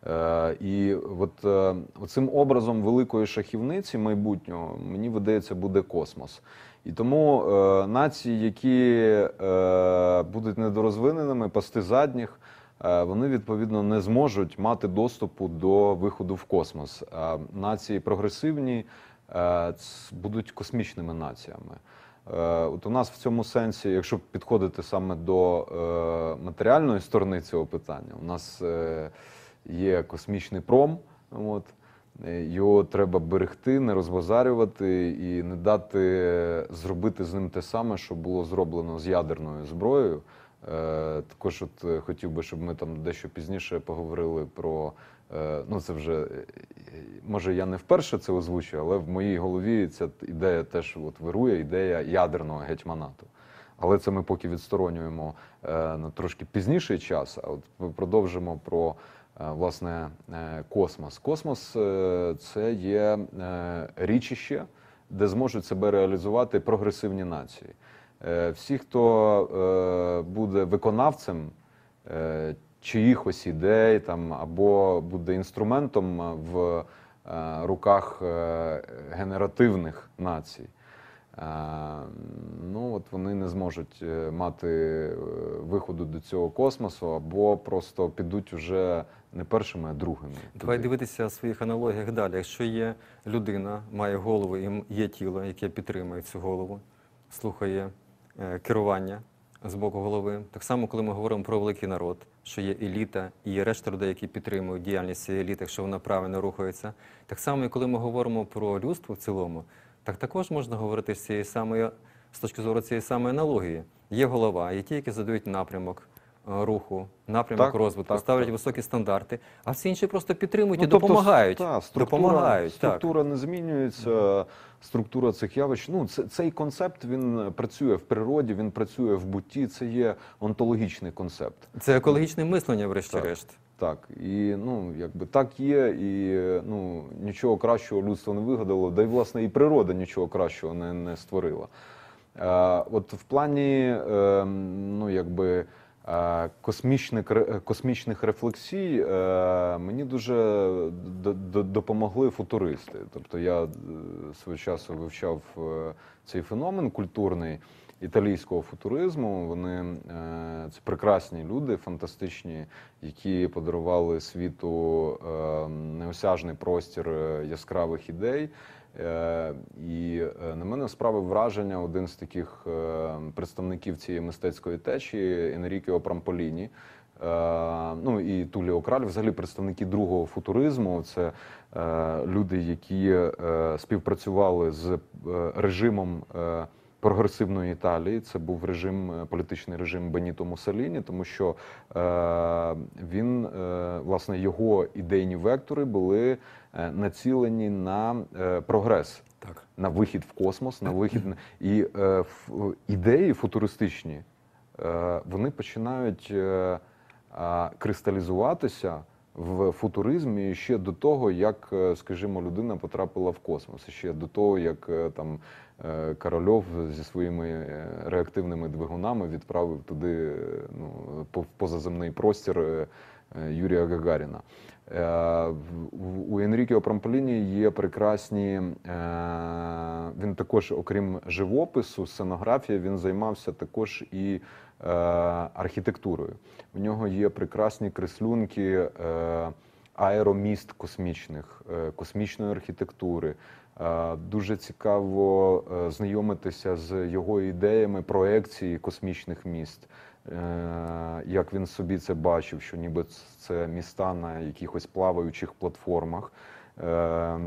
B: Е, і от е, цим образом великої шахівниці майбутнього мені видається буде космос. І тому е, нації, які будуть недорозвиненими, пасти задніх. Е, вони відповідно не зможуть мати доступу до виходу в космос. Е, нації прогресивні е, будуть космічними націями. От у нас в цьому сенсі, якщо підходити саме до матеріальної сторони цього питання, у нас є космічний пром. От, його треба берегти, не розбазарювати і не дати зробити з ним те саме, що було зроблено з ядерною зброєю. Е, також от е, хотів би, щоб ми там дещо пізніше поговорили про е, ну це вже може я не вперше це озвучую, але в моїй голові ця ідея теж от вирує, ідея ядерного гетьманату. Але це ми поки відсторонюємо на трошки пізніший час. А от ми продовжимо про власне космос. Космос це є річище, де зможуть себе реалізувати прогресивні нації. Е, всі, хто е, буде виконавцем е, чиїхось ідей там або буде інструментом в руках генеративних націй, ну от вони не зможуть мати виходу до цього космосу, або просто підуть уже не першими, а другими. Давай
A: дивитися в своїх аналогіях далі. Якщо є людина, має голову і є тіло, яке підтримує цю голову, слухає. Е, керування з боку голови. Так само, коли ми говоримо про великий народ, що є еліта, і є решта людей, які підтримують діяльність цієї еліти, якщо вона правильно рухається. Так само, і коли ми говоримо про людство в цілому, так також можна говорити з цієї самої з точки зору цієї самої аналогії. Є голова, є ті, які задають напрямок. Е, руху, напрямок так, розвитку, так, ставлять так. високі стандарти, а всі інші просто підтримують ну, і тобто, допомагають. Та, структура, допомагають. Структура
B: так. не змінюється, структура цих явищ. Ну це цей концепт він працює в природі, він працює в бутті. Це є онтологічний концепт. Це екологічне
A: мислення, врешті-решт.
B: Так, і ну якби так є, і ну нічого кращого людство не вигадало, да й власне і природа нічого кращого не не створила. Е, От в плані, е, ну якби. Е, космічних е, космічних рефлексій е, мені дуже допомогли футуристи. Тобто я свого часу вивчав цей феномен культурний італійського футуризму. Вони це прекрасні люди, фантастичні, які подарували світу неосяжний простір яскравих ідей. Е, і е, на мене справив враження один з таких е, представників цієї мистецької течії Енрікіо Прамполіні. Ну і Туліо Краль, взагалі представники другого футуризму. Це люди, які співпрацювали з режимом прогресивної Італії. Це був режим, політичний режим Беніто Муссоліні, тому що він власне його ідейні вектори були. Е, націлені на е, прогрес, так на вихід в космос, на е, вихід і ідеї футуристичні вони починають кристалізуватися. В футуризмі ще до того, як, скажімо, людина потрапила в космос, ще до того, як там Корольов зі своїми реактивними двигунами відправив туди ну, позаземний простір Юрія Гагаріна. Е, у Енрікіо Прамполіні є прекрасні. Е, він також, окрім живопису, сценографії, він займався також і е, архітектурою. У нього є прекрасні креслюнки аероміст космічних, космічної архітектури. Дуже цікаво знайомитися з його ідеями проекції космічних міст. Е, як він собі це бачив, що ніби це міста на якихось плаваючих платформах. Е,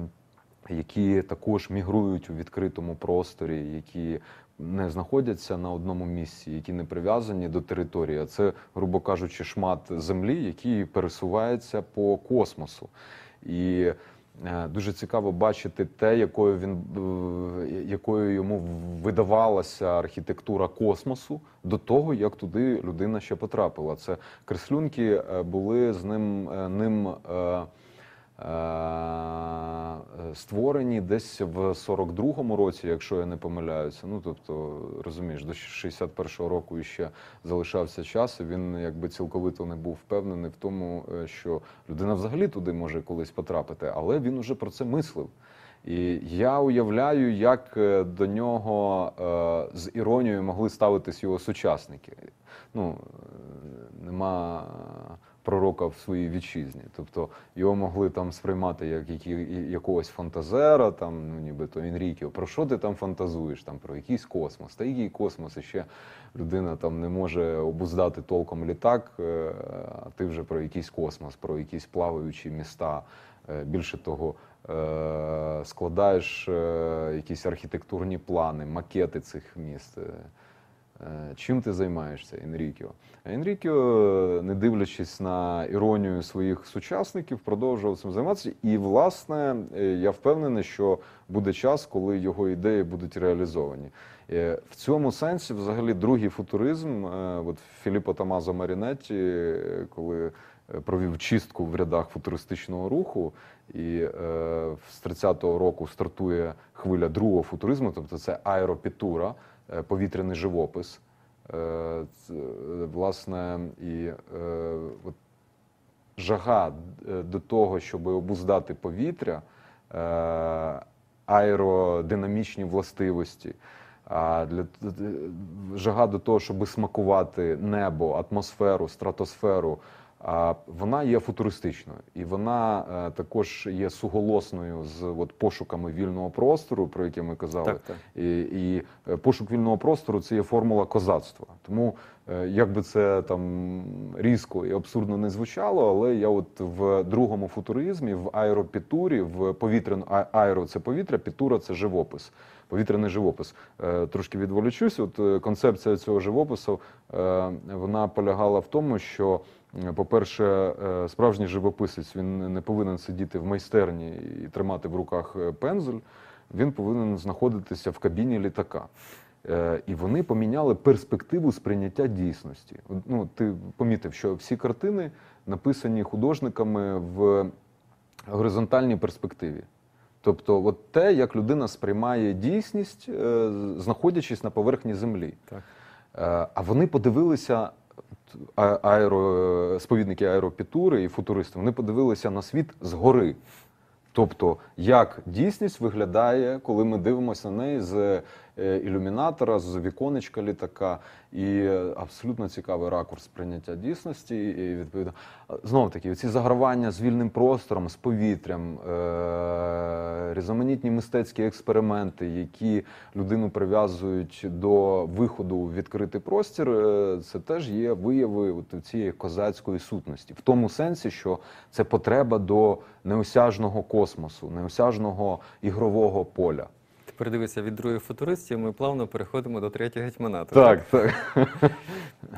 B: які також мігрують у відкритому просторі, які не знаходяться на одному місці, які не прив'язані до території, це, грубо кажучи, шмат землі, який пересувається по космосу. І Е, дуже цікаво бачити те, якою він е, якою йому видавалася архітектура космосу до того, як туди людина ще потрапила. Це креслюнки е, були з ним ним. Е, створені десь в 42-му році, якщо я не помиляюся. Ну тобто, розумієш, до 61-го року ще залишався час. і Він якби цілковито не був впевнений в тому, е, що людина взагалі туди може колись потрапити, але він уже про це мислив. І я уявляю, як е, до нього е, з іронією могли ставитись його сучасники. Ну нема пророка в своїй вітчизні. Тобто його могли там сприймати як які, якогось фантазера, там ну нібито Інрікіо, про що ти там фантазуєш? Там про якийсь космос, та який космос і ще людина там не може обуздати толком літак. Е, а ти вже про якийсь космос, про якісь плаваючі міста. Е, більше того, е, складаєш якісь архітектурні плани, макети цих міст. Е, чим ти займаєшся, Енрікіо? А Енрікіо, не дивлячись на іронію своїх сучасників, продовжував цим займатися. І, власне, е, я впевнений, що буде час, коли його ідеї будуть реалізовані. Е, в цьому сенсі, взагалі, другий футуризм от Філіппо Тамазо Марінетті, коли провів чистку в рядах футуристичного руху, і з 30-го року стартує хвиля другого футуризму, тобто це аеропітура. Е, повітряний живопис. Е, е, власне, і от, жага до того, щоб обуздати повітря, аеродинамічні властивості. А для жага до того, щоб смакувати небо, атмосферу, стратосферу, а вона є футуристичною, і вона е, також є суголосною з от, пошуками вільного простору, про які ми казали. Так, так. І, і е, пошук вільного простору це є формула козацтва. Тому е, як би це там різко і абсурдно не звучало, але я от в другому футуризмі, в аеропітурі, в повітряну аеро це повітря, пітура це живопис. Повітряний живопис. Трошки відволічусь. От концепція цього живопису вона полягала в тому, що по-перше, е, справжній живописець він не повинен сидіти в майстерні і тримати в руках е, пензель, він повинен знаходитися в кабіні літака. Е, і вони поміняли перспективу сприйняття дійсності. Ну, Ти помітив, що всі картини написані художниками в горизонтальній перспективі. Тобто, от те, як людина сприймає дійсність, знаходячись на поверхні землі. Так. А вони подивилися аеро, сповідники аеропітури і футуристи вони подивилися на світ згори. Тобто, як дійсність виглядає, коли ми дивимося на неї з Е, ілюмінатора, з віконечка літака, і е, абсолютно цікавий ракурс прийняття дійсності. І відповідно знов таки ці загравання з вільним простором, з повітрям, е, різноманітні мистецькі експерименти, які людину прив'язують до виходу у відкритий простір. Це теж є вияви от цієї козацької сутності, в тому сенсі, що це потреба до неосяжного космосу, неосяжного ігрового поля
A: передивився від других футуристів, ми плавно переходимо до третього гетьмана. Так, так.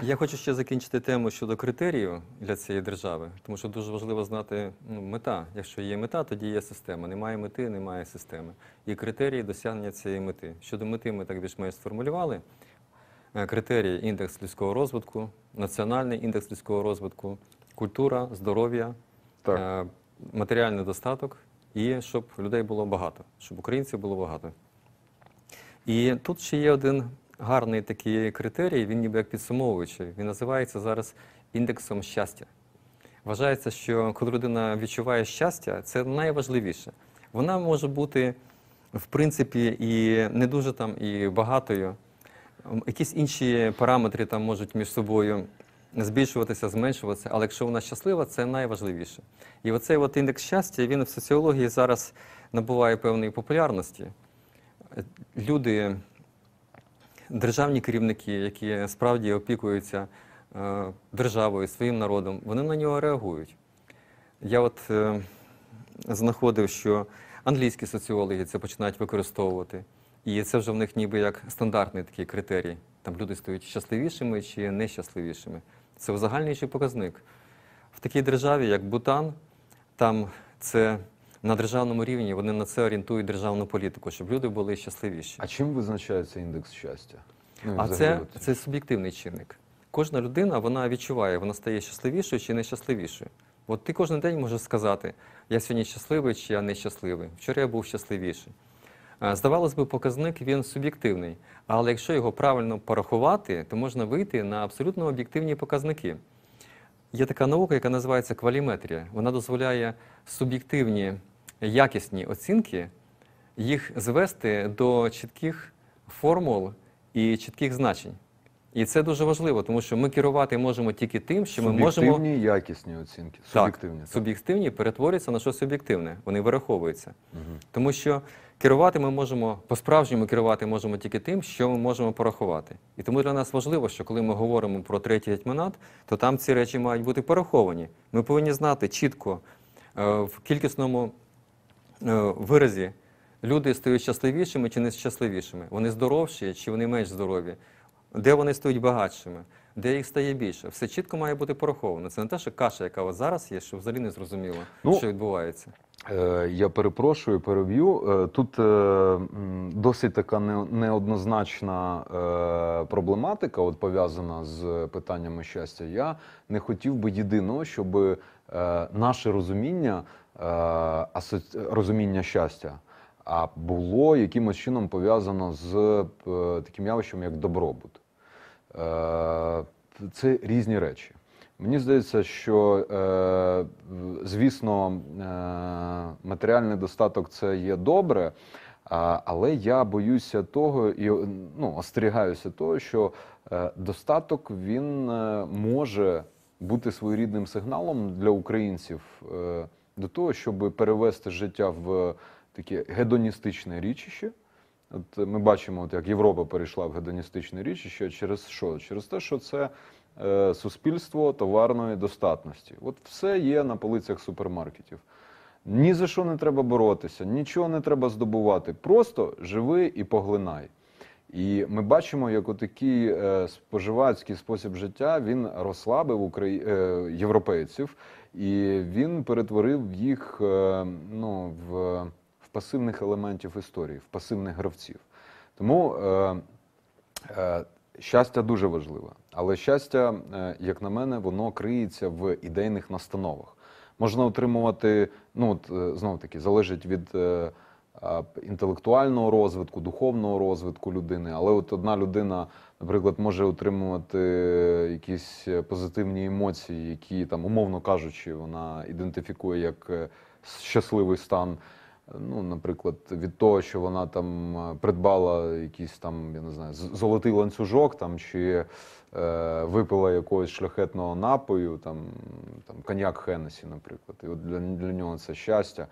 A: Я хочу ще закінчити тему щодо критерію для цієї держави, тому що дуже важливо знати ну, мета. Якщо є мета, тоді є система. Немає мети, немає системи. І критерії досягнення цієї мети. Щодо мети, ми так більш-менш сформулювали. Е, критерії індекс людського розвитку, національний індекс людського розвитку, культура, здоров'я, так, е, матеріальний достаток і щоб людей було багато, щоб українців було багато. І тут ще є один гарний такий критерій, він ніби як підсумовуючий, він називається зараз індексом щастя. Вважається, що коли людина відчуває щастя, це найважливіше. Вона може бути, в принципі, і не дуже там і багатою. Якісь інші параметри там можуть між собою збільшуватися, зменшуватися, але якщо вона щаслива, це найважливіше. І оцей от індекс щастя він в соціології зараз набуває певної популярності люди, державні керівники, які справді опікуються е, державою, своїм народом, вони на нього реагують. Я от е, знаходив, що англійські соціологи це починають використовувати. І це вже в них ніби як стандартний такий критерій. Там люди стають щасливішими чи нещасливішими. Це узагальніший показник. В такій державі, як Бутан, там це на державному рівні вони на це орієнтують державну політику, щоб люди були щасливіші. А
B: чим визначається індекс щастя? Ну, а це,
A: це суб'єктивний чинник. Кожна людина вона відчуває, вона стає щасливішою чи нещасливішою. От ти кожен день можеш сказати, я сьогодні щасливий чи я нещасливий. Вчора я був щасливіший. Е, здавалось би, показник він суб'єктивний, але якщо його правильно порахувати, то можна вийти на абсолютно об'єктивні показники. Є така наука, яка називається кваліметрія. Вона дозволяє суб'єктивні якісні оцінки, їх звести до чітких формул і чітких значень. І це дуже важливо, тому що ми керувати можемо тільки тим, що ми можемо. Суб'єктивні
B: якісні оцінки.
A: Суб'єктивні так, так. суб'єктивні перетворюються на щось суб'єктивне, вони вираховуються. Угу. Тому що керувати ми можемо, по-справжньому керувати можемо тільки тим, що ми можемо порахувати. І тому для нас важливо, що коли ми говоримо про третій гетьманат, то там ці речі мають бути пораховані. Ми повинні знати чітко е, в кількісному Е, виразі люди стають щасливішими чи не щасливішими? Вони здоровші чи вони менш здорові? Де вони стають багатшими, де їх стає більше? Все чітко має бути пораховано. Це не те, що каша, яка у зараз є, що взагалі не зрозуміло,
B: ну, що відбувається. Е, я перепрошую, переб'ю. Е, тут е, досить така неоднозначна е, проблематика, от пов'язана з питаннями щастя. Я не хотів би єдиного, щоб е, наше розуміння Е, розуміння щастя, а було якимось чином пов'язано з е, таким явищем, як добробут. Е, це різні речі. Мені здається, що, звісно, матеріальний достаток це є добре, але я боюся того і ну, остерігаюся того, що достаток він може бути своєрідним сигналом для українців до того, щоб перевести життя в е, таке гедоністичне річище. От е, ми бачимо, от як Європа перейшла в гедоністичне річище через що? Через те, що це е, суспільство товарної достатності. От все є на полицях супермаркетів. Ні за що не треба боротися, нічого не треба здобувати. Просто живи і поглинай. І ми бачимо, як отакий е, споживацький спосіб життя він розслабив украї... європейців. І він перетворив їх е, ну, в, в пасивних елементів історії, в пасивних гравців. Тому е, е, щастя дуже важливе. Але щастя, е, як на мене, воно криється в ідейних настановах. Можна отримувати, ну от е, знову таки залежить від інтелектуального розвитку, духовного розвитку людини. Але от одна людина, наприклад, може отримувати якісь позитивні емоції, які там, умовно кажучи, вона ідентифікує як е, щасливий стан. Ну, наприклад, від того, що вона там е, придбала якийсь там, я не знаю, золотий ланцюжок там чи е, випила якогось шляхетного напою, там там коньяк Хеннесі, наприклад, і от для, для нього це щастя.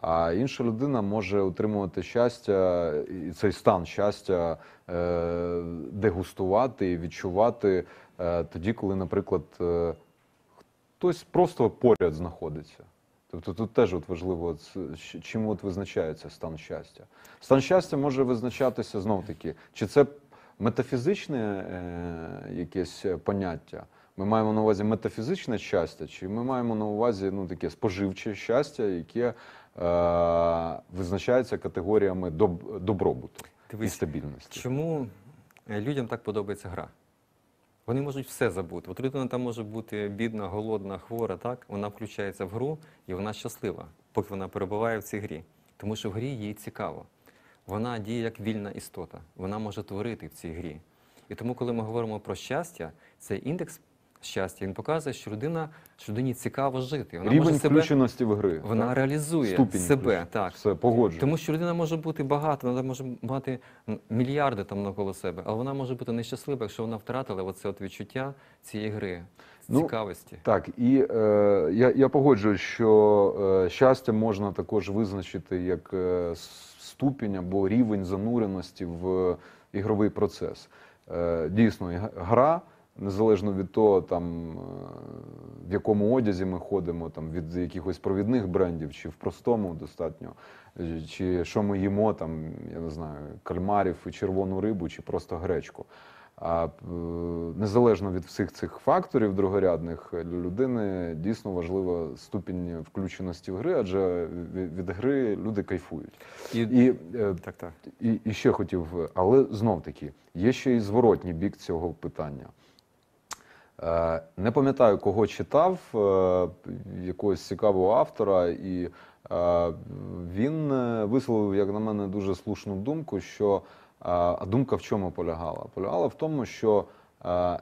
B: А інша людина може отримувати щастя і цей стан щастя е, дегустувати і відчувати е, тоді, коли, наприклад, е, хтось просто поряд знаходиться. Тобто тут теж от важливо, чим от визначається стан щастя. Стан щастя може визначатися знов таки, чи це метафізичне якесь поняття. Ми маємо на увазі метафізичне щастя, чи ми маємо на увазі ну таке споживче щастя, яке Е, визначаються категоріями доб добробуту Дивись, і стабільності. Чому
A: е, людям так подобається гра? Вони можуть все забути. От людина там може бути бідна, голодна, хвора. Так вона включається в гру і вона щаслива, поки вона перебуває в цій грі. Тому що в грі їй цікаво. Вона діє як вільна істота, вона може творити в цій грі. І тому, коли ми говоримо про щастя, цей індекс щастя. Він показує, що людина що людині цікаво жити. Вона Рівень може себе, включеності
B: в гри. Вона так? реалізує Ступінь себе.
A: Так. Все, погоджую. Тому що людина може бути багата, вона може мати мільярди там навколо себе, але вона може бути нещаслива, якщо вона втратила оце от відчуття цієї гри, ну, цікавості.
B: так, і е, я я погоджую, що е, щастя можна також визначити як е, ступінь або рівень зануреності в ігровий процес. Е, дійсно, гра незалежно від того, там, е, в якому одязі ми ходимо, там, від якихось провідних брендів, чи в простому достатньо, е, чи що ми їмо, там, я не знаю, кальмарів, і червону рибу, чи просто гречку. А е, незалежно від всіх цих факторів другорядних для людини дійсно важлива ступінь включеності в гри, адже від гри люди кайфують. І і, так, так. і, і ще хотів, але знов таки є ще і зворотній бік цього питання. Е, не пам'ятаю, кого читав, е, якогось цікавого автора, і е, він висловив, як на мене, дуже слушну думку. що А думка в чому полягала? Полягала в тому, що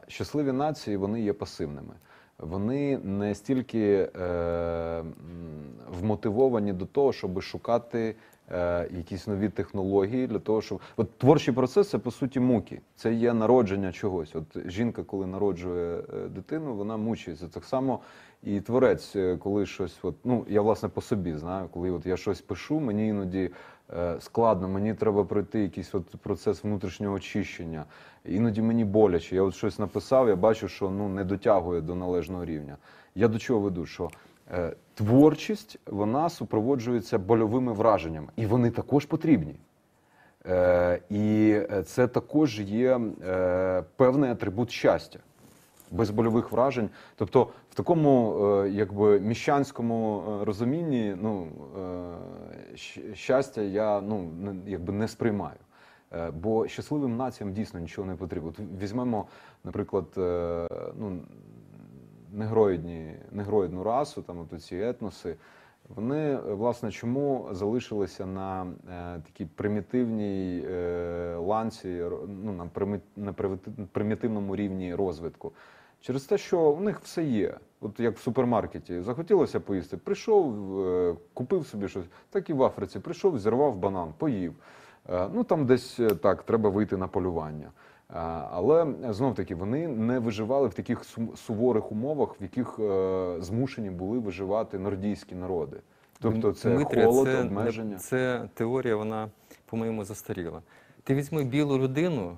B: щасливі нації вони є пасивними. Вони не стільки е, вмотивовані до того, щоб шукати Е, якісь нові технології для того, щоб от творчий процес це по суті муки. Це є народження чогось. От жінка, коли народжує е, дитину, вона мучається. Так само і творець, е, коли щось, от ну я власне по собі знаю, коли от я щось пишу, мені іноді. Складно, мені треба пройти якийсь от процес внутрішнього очищення. Іноді мені боляче. Я от щось написав, я бачу, що ну не дотягує до належного рівня. Я до чого веду? Що Е, творчість вона супроводжується больовими враженнями, і вони також потрібні. Е, І е, це також є е, певний атрибут щастя без больових вражень. Тобто, в такому е, якби міщанському е, розумінні ну, е, щастя я ну, якби не сприймаю. Е, бо щасливим націям дійсно нічого не потрібно. Візьмемо, наприклад, е, ну негроїдні, негроїдну расу, там от ці етноси, вони власне чому залишилися на е, такій примітивній е, ланці, ну на, примі, на примітивному рівні розвитку. Через те, що у них все є, от як в супермаркеті, захотілося поїсти. Прийшов, е, купив собі щось, так і в Африці. Прийшов, зірвав банан, поїв. Е, ну там десь е, так, треба вийти на полювання. Але е, знов таки вони не виживали в таких суворих умовах, в яких е, змушені були виживати нордійські народи. Тобто, це Дмитрія, холод, це, обмеження.
A: Це теорія, вона по-моєму застаріла. Ти візьми білу людину,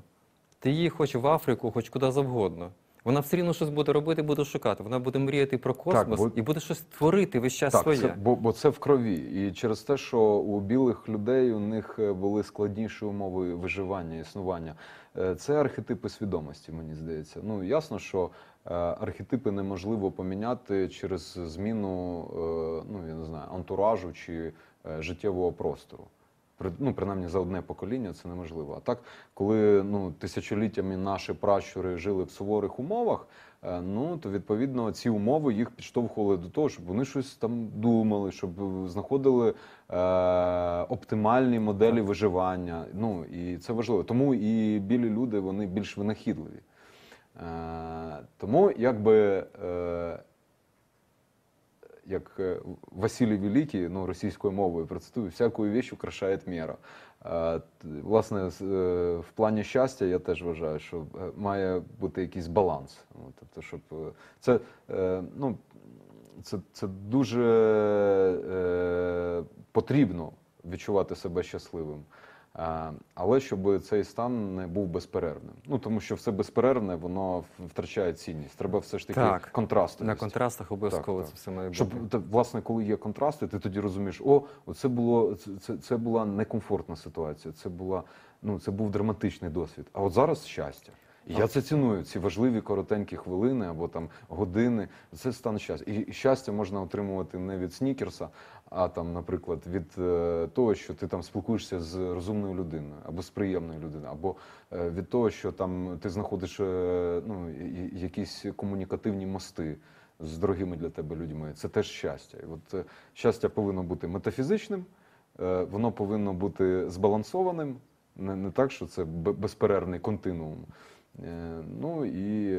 A: ти її хоч в Африку, хоч куди завгодно. Вона все рівно щось буде робити, буде шукати. Вона буде мріяти про космос так, бо... і буде щось творити весь час так, своє. Це,
B: бо бо це в крові. І через те, що у білих людей у них е, були складніші умови виживання, існування. Е, це архетипи свідомості, мені здається. Ну ясно, що е, архетипи неможливо поміняти через зміну, е, ну я не знаю, антуражу чи життєвого простору. Ну, принаймні за одне покоління це неможливо. А так, коли ну тисячоліттями наші пращури жили в суворих умовах. Е, ну то відповідно ці умови їх підштовхували до того, щоб вони щось там думали, щоб знаходили е, оптимальні моделі виживання. Ну і це важливо. Тому і білі люди вони більш винахідливі. Е, Тому якби. Е, як е, Василій Великий, ну російською мовою процитую, всякою віч украшає міра. Власне, е, в плані щастя, я теж вважаю, що е, має бути якийсь баланс. Ну, тобто, щоб е, це ну, це, це дуже потрібно відчувати себе щасливим. Е, але щоб цей стан не був безперервним. Ну тому що все безперервне, воно втрачає цінність. Треба все ж таки так, контрастовість. на контрастах обов'язково так, так. це все має бути. Щоб власне, коли є контрасти, ти тоді розумієш, о, це було це, це була некомфортна ситуація. Це була ну це був драматичний досвід. А от зараз щастя. я це ціную. Ці важливі коротенькі хвилини або там години. Це стан щастя. І щастя можна отримувати не від снікерса, а там, наприклад, від е, того, що ти там спілкуєшся з розумною людиною або з приємною людиною, або е, від того, що там ти знаходиш е, ну, якісь комунікативні мости. З дорогими для тебе людьми це теж щастя. І от щастя повинно бути метафізичним, воно повинно бути збалансованим, не, не так, що це безперервний континуум. Ну і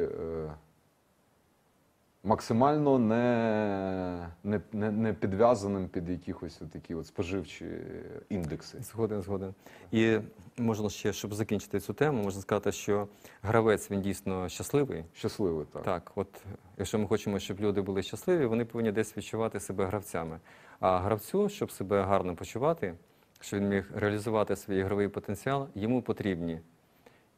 B: максимально не не, не, не підв'язаним під якихось такі от споживчі індекси. Згоден, згоден. І можна ще, щоб закінчити цю тему, можна сказати,
A: що гравець він дійсно щасливий. Щасливий, так. Так, от якщо ми хочемо, щоб люди були щасливі, вони повинні десь відчувати себе гравцями. А гравцю, щоб себе гарно почувати, щоб він міг реалізувати свій ігровий потенціал, йому потрібні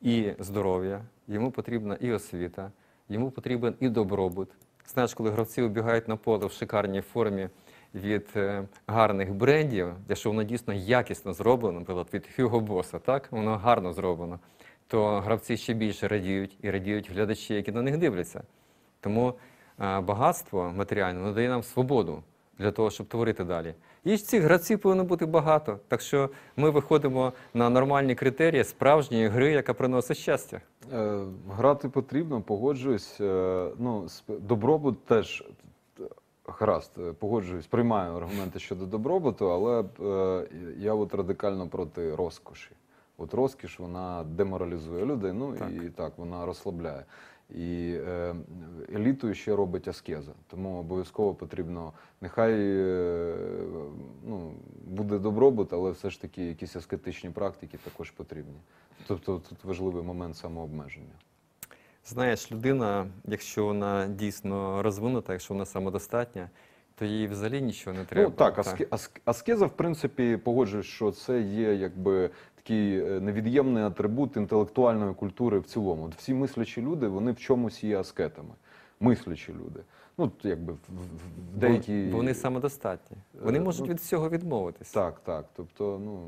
A: і здоров'я, йому потрібна і освіта, йому потрібен і добробут. Знаєш, коли гравці вибігають на поле в шикарній формі від е, гарних брендів, де що воно дійсно якісно зроблено, наприклад, від Hugo боса, так воно гарно зроблено, то гравці ще більше радіють і радіють глядачі, які на них дивляться. Тому е, багатство матеріальне надає нам свободу для того, щоб творити далі. І цих гравців повинно бути багато. Так що ми виходимо на нормальні критерії справжньої гри, яка приносить щастя.
B: Е, грати потрібно, погоджуюсь. Е, ну, добробут теж е, гаразд, е, погоджуюсь, приймаю аргументи щодо добробуту, але е, я от радикально проти розкоші. От розкіш вона деморалізує людей. Ну так. і так вона розслабляє. І е, елітою ще робить аскеза. Тому обов'язково потрібно, нехай е, ну, буде добробут, але все ж таки якісь аскетичні практики також потрібні. Тобто тут важливий момент самообмеження.
A: Знаєш, людина, якщо вона дійсно розвинута, якщо вона самодостатня, то їй взагалі нічого не ну, треба. Ну так, так.
B: Аскеза, в принципі, погоджуюсь, що це є якби такий е, невід'ємний атрибут інтелектуальної культури в цілому. От всі мислячі люди вони в чомусь є аскетами. Мислячі люди. Ну, якби в, деякі... Бо вони
A: самодостатні. Вони е, можуть ну,
B: від всього відмовитися. Так, так. Тобто, ну.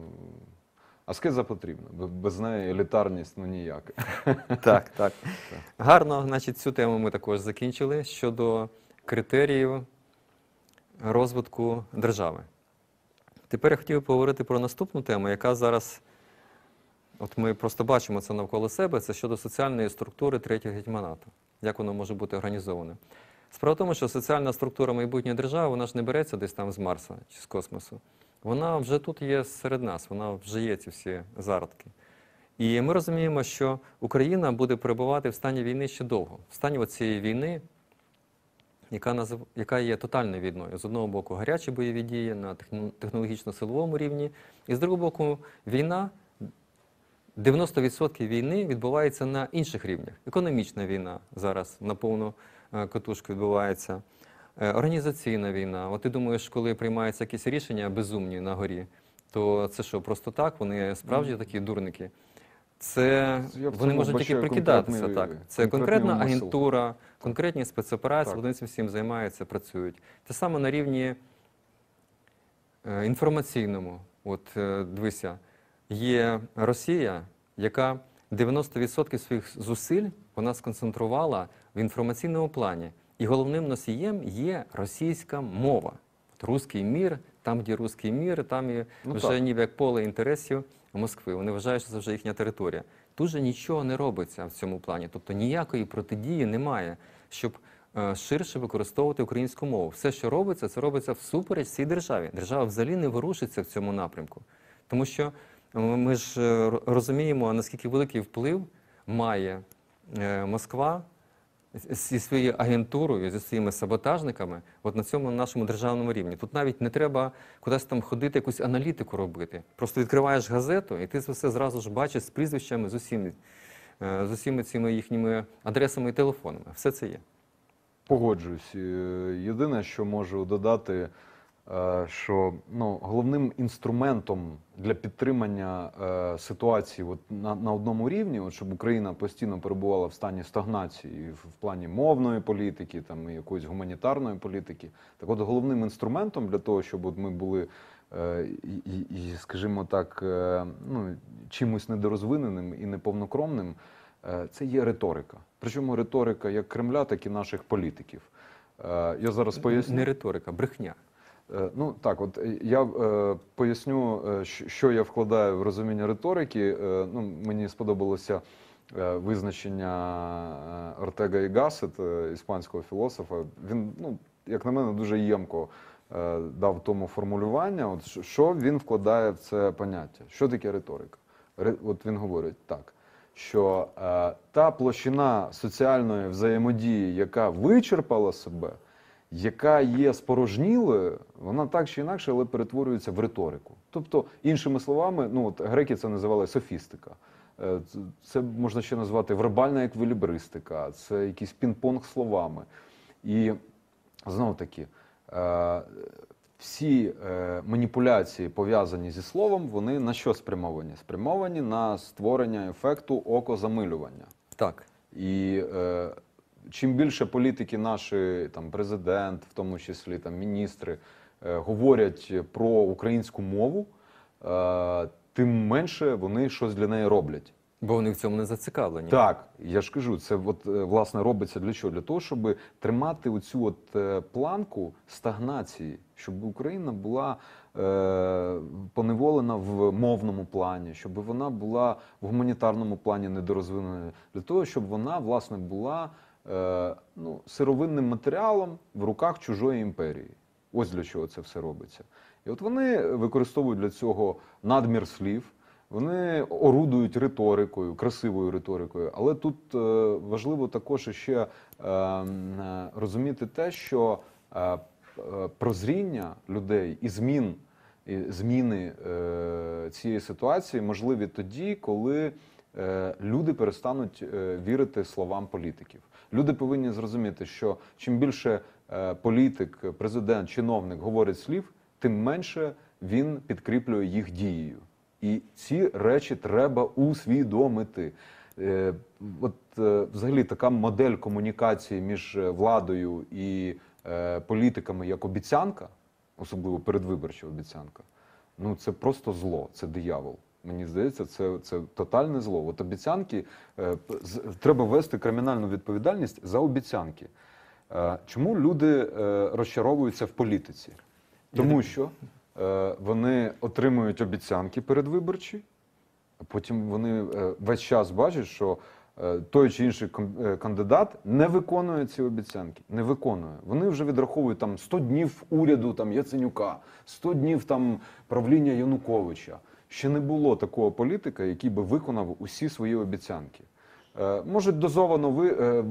B: Аскеза потрібна, без неї елітарність ну ніяк. Так,
A: так, так. Гарно, значить, цю тему ми також закінчили щодо критеріїв розвитку держави. Тепер я хотів поговорити про наступну тему, яка зараз. От ми просто бачимо це навколо себе, це щодо соціальної структури третього гетьманату, як воно може бути організоване. Справа в тому, що соціальна структура майбутньої держави вона ж не береться десь там з Марса чи з космосу. Вона вже тут є серед нас, вона вже є ці всі зародки. І ми розуміємо, що Україна буде перебувати в стані війни ще довго, в стані цієї війни, яка назив... яка є тотальною війною. З одного боку, гарячі бойові дії на технологічно-силовому рівні, і з другого боку, війна. 90% війни відбувається на інших рівнях. Економічна війна зараз на повну е, катушку відбувається, е, організаційна війна. От ти думаєш, коли приймаються якісь рішення безумні на горі, то це що, просто так? Вони справді такі дурники. Це вони можуть тільки прикидатися так. Це конкретна агентура, конкретні спецоперації, вони цим всім займаються, працюють. Те саме на рівні е, інформаційному. От дивися, є Росія, яка 90% своїх зусиль вона сконцентрувала в інформаційному плані. І головним носієм є російська мова. От Руський мір, там, де руський мір, там і ну, вже так. ніби як поле інтересів Москви. Вони вважають, що це вже їхня територія. Тут же нічого не робиться в цьому плані, тобто ніякої протидії немає, щоб е, ширше використовувати українську мову. Все, що робиться, це робиться всупереч цій державі. Держава взагалі не ворушиться в цьому напрямку, тому що. Ми ж е, розуміємо, наскільки великий вплив має е, Москва зі своєю агентурою, зі своїми саботажниками, от на цьому нашому державному рівні. Тут навіть не треба кудись там ходити, якусь аналітику робити. Просто відкриваєш газету, і ти все зразу ж бачиш з прізвищами з усіми, е,
B: з усіми цими їхніми
A: адресами і телефонами. Все це є.
B: Погоджуюсь. Єдине, що можу додати. Е, що ну, головним інструментом для підтримання е, ситуації от на на одному рівні, от щоб Україна постійно перебувала в стані стагнації в, в плані мовної політики, там і якоїсь гуманітарної політики, так от головним інструментом для того, щоб от ми були, е, і, і, скажімо так, е, ну, чимось недорозвиненим і неповнокромним, е, це є риторика. Причому риторика як Кремля, так і наших політиків. Е, я зараз е, поясню. Не риторика, брехня. Е, ну так, от е, я е, поясню, е, що я вкладаю в розуміння риторики. Е, ну, Мені сподобалося визначення Ортега і Гасет, іспанського філософа. Він, ну як на мене, дуже ємко е, дав тому формулювання. От що він вкладає в це поняття? Що таке риторика? От він говорить так, що е, та площина соціальної взаємодії, яка вичерпала себе яка є спорожнілою, вона так чи інакше, але перетворюється в риторику. Тобто, іншими словами, ну от греки це називали софістика. Е, це можна ще назвати вербальна еквілібристика, це якийсь пін понг словами. І знову таки, е, всі е, маніпуляції пов'язані зі словом, вони на що спрямовані? Спрямовані на створення ефекту окозамилювання. Так. І чим більше політики наші, там президент, в тому числі там міністри, е, говорять про українську мову, е, тим менше вони щось для неї роблять. Бо вони в цьому не зацікавлені. Так, я ж кажу, це от е, власне робиться для чого? Для того, щоб тримати оцю от е, планку стагнації, щоб Україна була е, поневолена в мовному плані, щоб вона була в гуманітарному плані недорозвиненою, для того, щоб вона власне була Е, ну, сировинним матеріалом в руках чужої імперії. Ось для чого це все робиться. І от вони використовують для цього надмір слів, вони орудують риторикою, красивою риторикою. Але тут е, важливо також ще е, розуміти те, що прозріння людей і змін. Зміни цієї ситуації можливі тоді, коли люди перестануть вірити словам політиків. Люди повинні зрозуміти, що чим більше е, політик, президент, чиновник говорить слів, тим менше він підкріплює їх дією. І ці речі треба усвідомити. Е, от е, взагалі така модель комунікації між владою і політиками як обіцянка, особливо передвиборча обіцянка. Ну це просто зло, це диявол. Мені здається, це це тотальне зло. От обіцянки е, з, треба вести кримінальну відповідальність за обіцянки. Е, чому люди е, розчаровуються в політиці? Тому що е, вони отримують обіцянки передвиборчі, а потім вони е, весь час бачать, що е, той чи інший е, кандидат не виконує ці обіцянки. Не виконує. Вони вже відраховують там 100 днів уряду там Яценюка, 100 днів там правління Януковича ще не було такого політика, який би виконав усі свої обіцянки. Е, Можуть дозовано ви, е,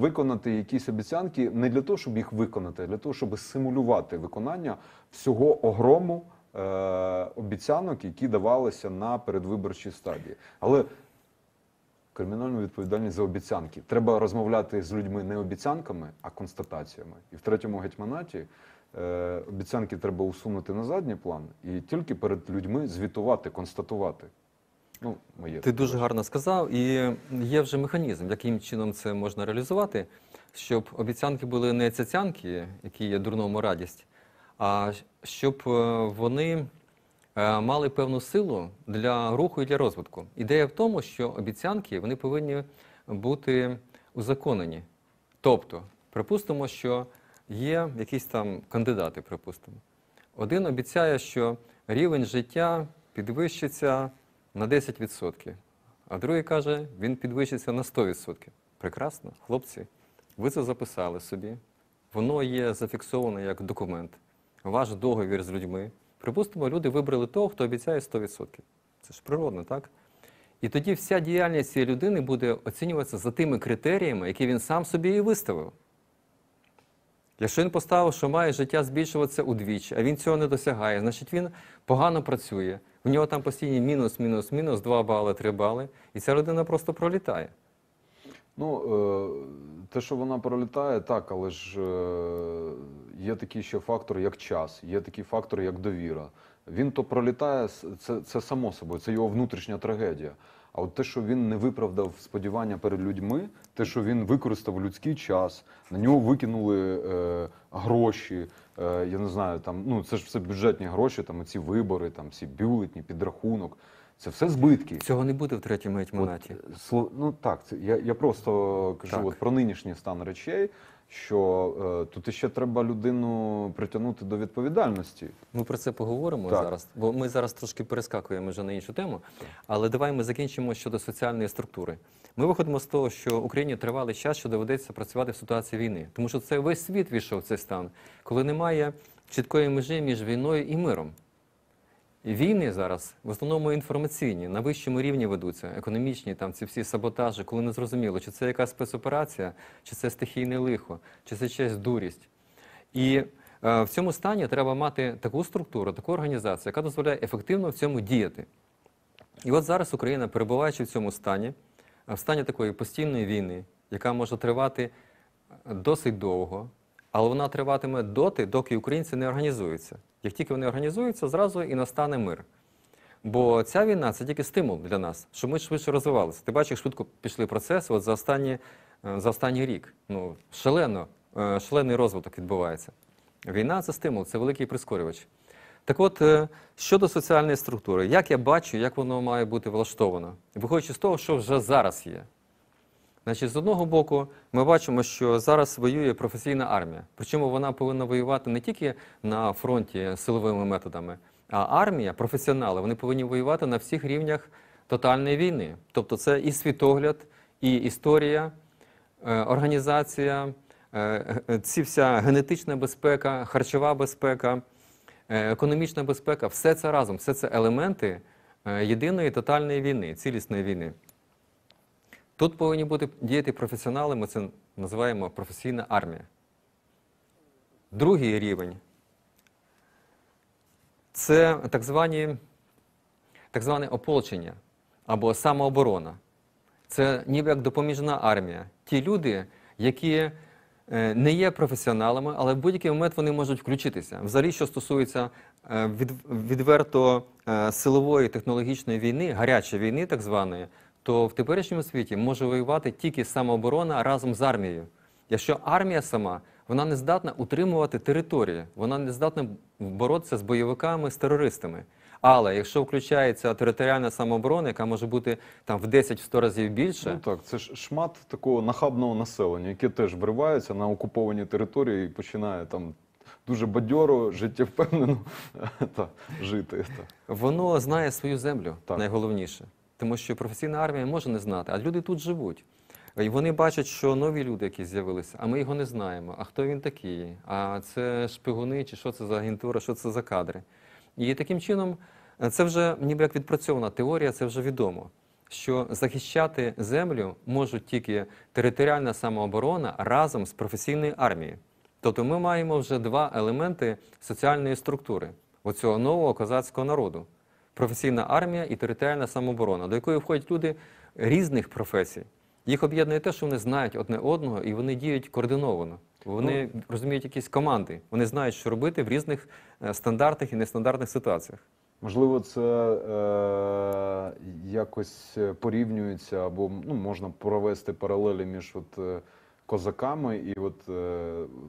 B: виконати якісь обіцянки не для того, щоб їх виконати, а для того, щоб симулювати виконання всього огрому е, обіцянок, які давалися на передвиборчій стадії. Але кримінальну відповідальність за обіцянки треба розмовляти з людьми не обіцянками, а констатаціями. І в третьому гетьманаті. Е, обіцянки треба усунути на задній план і тільки перед людьми звітувати, констатувати.
A: Ну, моє ти дуже гарно сказав, і є вже механізм, яким чином це можна реалізувати, щоб обіцянки були не цяцянки, які є дурному радість, а щоб е, вони е, мали певну силу для руху і для розвитку. Ідея в тому, що обіцянки вони повинні бути узаконені. Тобто, припустимо, що є якісь там кандидати, припустимо. Один обіцяє, що рівень життя підвищиться на 10%, а другий каже, він підвищиться на 100%. Прекрасно, хлопці, ви це записали собі. Воно є зафіксовано як документ, ваш договір з людьми. Припустимо, люди вибрали того, хто обіцяє 100%. Це ж природно, так? І тоді вся діяльність цієї людини буде оцінюватися за тими критеріями, які він сам собі і виставив. Якщо він поставив, що має життя збільшуватися удвічі, а він цього не досягає, значить він погано працює. В нього там постійні мінус, мінус, мінус, 2 бали, 3 бали, і ця людина просто пролітає.
B: Ну, е, те, що вона пролітає, так, але ж е, є такий ще фактор, як час, є такий фактор, як довіра. Він то пролітає, це, це само собою, це його внутрішня трагедія. А от те, що він не виправдав сподівання перед людьми, те, що він використав людський час, на нього викинули е, гроші. Е, я не знаю, там ну це ж все бюджетні гроші, там ці вибори, там ці бюлетні, підрахунок. Це все збитки. Цього не буде в третьому гетьманаті. От, ну так, це я я просто кажу от про нинішній стан речей що е, тут ще треба людину притягнути до відповідальності. Ми про це поговоримо так. зараз, бо ми зараз трошки
A: перескакуємо вже на іншу тему. Але давай ми закінчимо щодо соціальної структури. Ми виходимо з того, що Україні тривалий час, що доведеться працювати в ситуації війни, тому що це весь світ війшов в цей стан, коли немає чіткої межі між війною і миром. Війни зараз в основному інформаційні на вищому рівні ведуться, економічні там ці всі саботажі, коли не зрозуміло, чи це якась спецоперація, чи це стихійне лихо, чи це честь дурість. І е, в цьому стані треба мати таку структуру, таку організацію, яка дозволяє ефективно в цьому діяти. І от зараз Україна, перебуваючи в цьому стані, е, в стані такої постійної війни, яка може тривати досить довго але вона триватиме доти, доки українці не організуються. Як тільки вони організуються, зразу і настане мир. Бо ця війна це тільки стимул для нас, щоб ми швидше розвивалися. Ти бачиш, швидко пішли процеси. От за останні, е, за останній рік ну шалено, е, шалений розвиток відбувається. Війна це стимул, це великий прискорювач. Так от, е, щодо соціальної структури, як я бачу, як воно має бути влаштовано, виходячи з того, що вже зараз є. Значить, з одного боку, ми бачимо, що зараз воює професійна армія. Причому вона повинна воювати не тільки на фронті силовими методами, а армія, професіонали, вони повинні воювати на всіх рівнях тотальної війни. Тобто, це і світогляд, і історія, е, організація, е, е, ці вся генетична безпека, харчова безпека, економічна безпека все це разом, все це елементи єдиної тотальної війни, цілісної війни. Тут повинні бути діяти професіонали, ми це називаємо професійна армія. Другий рівень це так звані, так зване ополчення або самооборона. Це ніби як допоміжна армія. Ті люди, які е, не є професіоналами, але в будь-який момент вони можуть включитися. Взагалі, що стосується е, відверто е, силової технологічної війни, гарячої війни, так званої, то в теперішньому світі може воювати тільки самооборона разом з армією. Якщо армія сама вона не здатна утримувати території, вона не здатна боротися з бойовиками, з терористами. Але якщо включається територіальна самооборона, яка може бути там в 10-100 разів більше, ну так це ж
B: шмат такого нахабного населення, яке теж вривається на окуповані території і починає там. Дуже бадьоро, життєвпевнено жити. Воно
A: знає свою землю, найголовніше тому що професійна армія може не знати, а люди тут живуть. І вони бачать, що нові люди, які з'явилися, а ми його не знаємо. А хто він такий? А це шпигуни, чи що це за агентура, що це за кадри. І таким чином е, це вже ніби як відпрацьована теорія, це вже відомо. Що захищати землю можуть тільки територіальна самооборона разом з професійною армією. Тобто ми маємо вже два елементи соціальної структури оцього нового козацького народу професійна армія і територіальна самооборона, до якої входять люди різних професій. Їх об'єднує те, що вони знають одне одного і вони діють координовано. Вони ну, розуміють якісь команди, вони знають, що робити в різних е, стандартних і нестандартних ситуаціях.
B: Можливо, це е, якось порівнюється або ну, можна провести паралелі між от, е, козаками і от, е,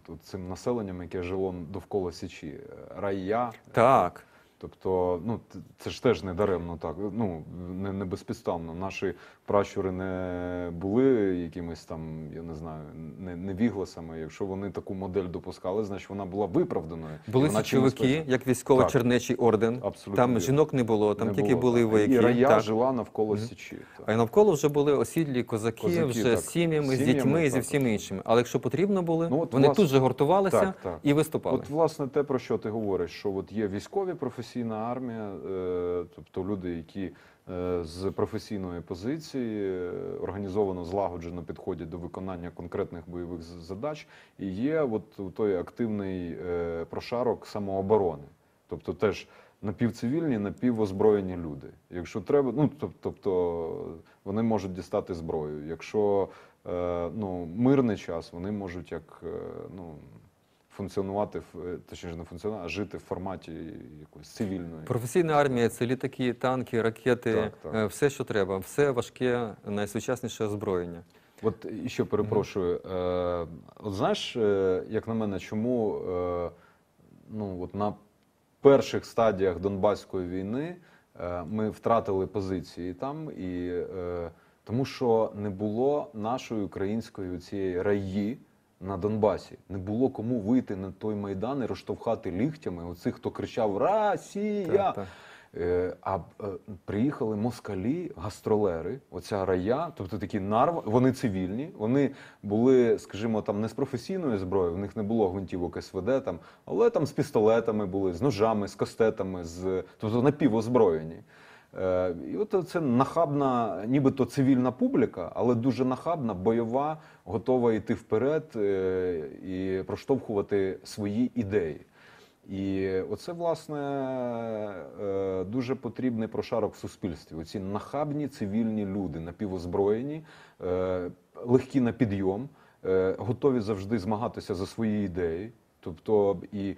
B: от цим населенням, яке жило довкола Січі. Рая. Так. Тобто, ну це ж теж не даремно так. Ну не, не безпідставно. Наші пращури не були якимись там, я не знаю, не, не вігласами. Якщо вони таку модель допускали, значить вона була виправданою. Були січовики, як військово-чернечий
A: орден. Абсолютно там жінок не було, там не тільки було, були вояки. І рая так. жила навколо mm -hmm. січі. Так. А навколо вже були осідлі козаки, козаки вже з сім'ями, з дітьми і зі всіми іншими. Але якщо потрібно було, ну, от, вони власне, тут же гуртувалися так, так. і виступали. От
B: власне те про що ти говориш, що от є військові професії професійна армія, е, тобто люди, які е, з професійної позиції е, організовано злагоджено підходять до виконання конкретних бойових задач, і є от той активний прошарок самооборони, тобто теж. Напівцивільні, напівозброєні люди. Якщо треба, ну тобто вони можуть дістати зброю. Якщо ну мирний час, вони можуть як ну функціонувати в е, точніше не функціонувати, а жити в форматі якоїсь цивільної
A: професійна армія. Це літаки, танки, ракети, так, так. Е, все, що треба, все важке, найсучасніше озброєння.
B: От і ще перепрошую, mm -hmm. от знаєш, як на мене, чому ну от на перших стадіях Донбаської війни ми втратили позиції там і тому, що не було нашої української цієї раї на Донбасі не було кому вийти на той майдан і розштовхати лігтями. Оцих, хто кричав Росія! Е, а е, приїхали москалі, гастролери, оця рая, тобто такі нарва. Вони цивільні, вони були, скажімо, там не з професійною зброєю, в них не було гвинтівок СВД, там, але там з пістолетами були, з ножами, з кастетами, з тобто напівозброєні. Е, і от це нахабна, нібито цивільна публіка, але дуже нахабна, бойова, готова йти вперед е, і проштовхувати свої ідеї. І оце власне е, дуже потрібний прошарок в суспільстві. Оці нахабні цивільні люди, напівозброєні, легкі на підйом, готові завжди змагатися за свої ідеї. Тобто і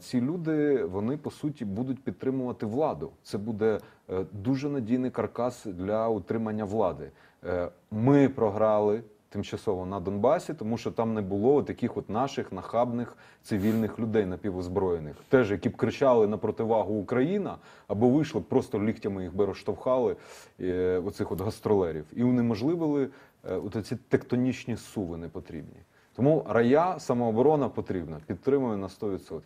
B: ці люди вони по суті будуть підтримувати владу. Це буде Е, дуже надійний каркас для утримання влади. Е, ми програли. Тимчасово на Донбасі, тому що там не було таких от наших нахабних цивільних людей напівозброєних, теж які б кричали на противагу Україна, або вийшли, просто ліктями їх би розштовхали е, оцих от гастролерів, і унеможливили е, от ці тектонічні суви непотрібні. Тому рая самооборона потрібна, підтримує на 100%.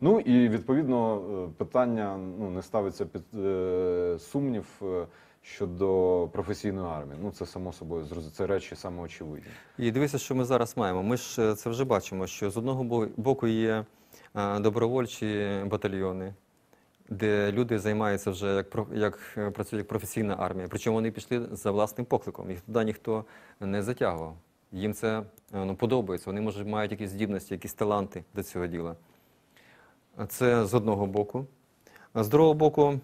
B: Ну і відповідно е, питання ну не ставиться під е, сумнів е, щодо професійної армії. Ну це само собою це речі самоочевидні. І
A: дивися, що ми зараз маємо. Ми ж е, це вже
B: бачимо, що з одного боку
A: є добровольчі батальйони. Де люди займаються вже як як працює як професійна армія. Причому вони пішли за власним покликом. Їх туди ніхто не затягував. Їм це ну, подобається. Вони може мають якісь здібності, якісь таланти до цього діла. Це з одного боку. А З другого боку,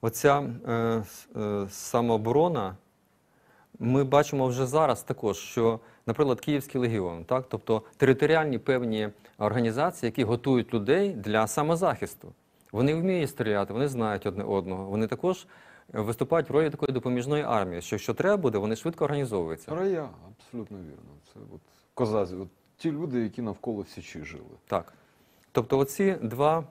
A: оця е, е, самооборона, ми бачимо вже зараз також, що, наприклад, Київський легіон, так, тобто територіальні певні організації, які готують людей для самозахисту. Вони вміють стріляти, вони знають одне одного. Вони також виступають в ролі такої допоміжної армії. Що що треба буде, вони швидко організовуються. Рая,
B: абсолютно вірно. Це от
A: козазі, от ті люди, які навколо Січі жили. Так. Тобто, оці два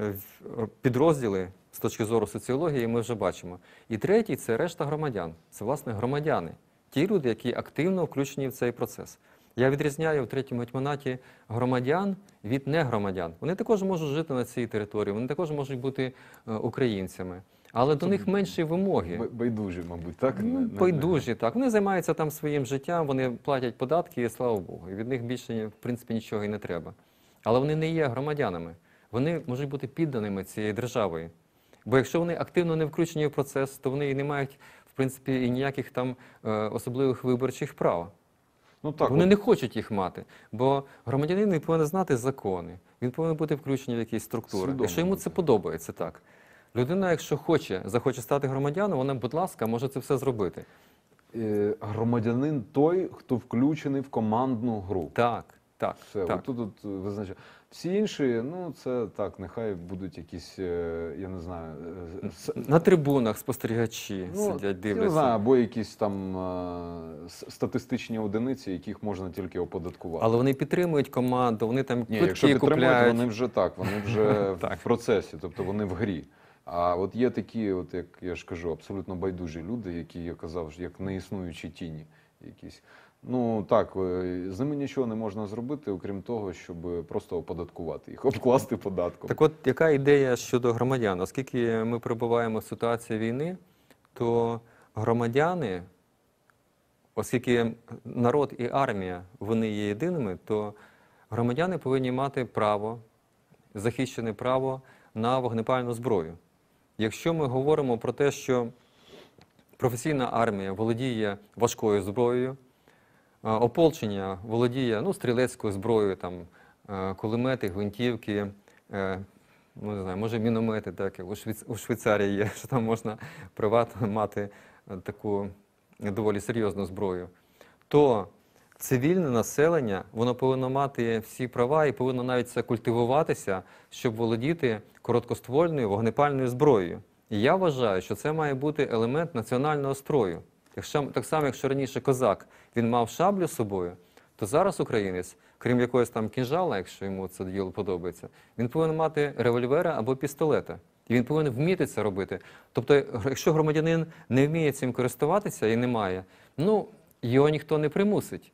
A: е, е, підрозділи з точки зору соціології ми вже бачимо. І третій це решта громадян, це власне громадяни, ті люди, які активно включені в цей процес. Я відрізняю в третьому гетьманаті громадян від негромадян. Вони також можуть жити на цій території, вони також можуть бути е, українцями. Але до них менші вимоги. Байдужі, мабуть, так? Ну, байдужі, так. Вони займаються там своїм життям, вони платять податки, і слава Богу. І від них більше, в принципі, нічого і не треба але вони не є громадянами. Вони можуть бути підданими цієї держави. Бо якщо вони активно не включені в процес, то вони і не мають в принципі і ніяких там е, особливих виборчих прав. Ну так вони от. не хочуть їх мати, бо громадянин він повинен знати закони. Він повинен бути включений в якісь структури. Свідомо якщо йому це подобається, так людина, якщо хоче, захоче стати громадяном, вона, будь ласка, може це все зробити.
B: Е, громадянин той, хто включений в командну гру. Так. Так, все, так. отут от е, визначає. Всі інші, ну це так, нехай будуть якісь, е, я не знаю, е, на
A: трибунах спостерігачі
B: ну, сидять, дивляться. Не знаю, або якісь там статистичні одиниці, яких можна тільки оподаткувати. Але
A: вони підтримують команду, вони там Ні, якщо підтримують, купляють. вони вже так,
B: вони вже в процесі, тобто вони в грі. А от є такі, от як я ж кажу, абсолютно байдужі люди, які я казав, як неіснуючі тіні якісь. Ну так, е, з ними нічого не можна зробити, окрім того, щоб просто оподаткувати їх, обкласти податком.
A: Так, от яка ідея щодо громадян? Оскільки ми перебуваємо в ситуації війни, то громадяни, оскільки народ і армія вони є єдиними, то громадяни повинні мати право, захищене право на вогнепальну зброю. Якщо ми говоримо про те, що професійна армія володіє важкою зброєю, ополчення володіє ну, стрілецькою зброєю, там, е, кулемети, гвинтівки, е, ну, не знаю, може міномети, так, як у, Швейц... у Швейцарії є, що там можна приватно мати е, таку доволі серйозну зброю. То Цивільне населення, воно повинно мати всі права і повинно навіть це культивуватися, щоб володіти короткоствольною вогнепальною зброєю. І я вважаю, що це має бути елемент національного строю. Якщо так само, якщо раніше козак він мав шаблю з собою, то зараз українець, крім якогось там кінжала, якщо йому це діло подобається, він повинен мати револьвера або пістолета. І він повинен вміти це робити. Тобто, якщо громадянин не вміє цим користуватися і не має, ну його ніхто не примусить.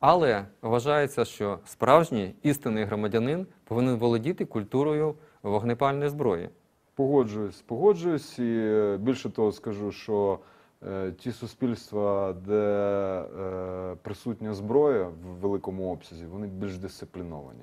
A: Але вважається, що справжній істинний громадянин повинен володіти культурою вогнепальної зброї.
B: Погоджуюсь, погоджуюсь, і е, більше того скажу, що Е, ті суспільства, де е, присутня зброя в великому обсязі, вони більш дисципліновані.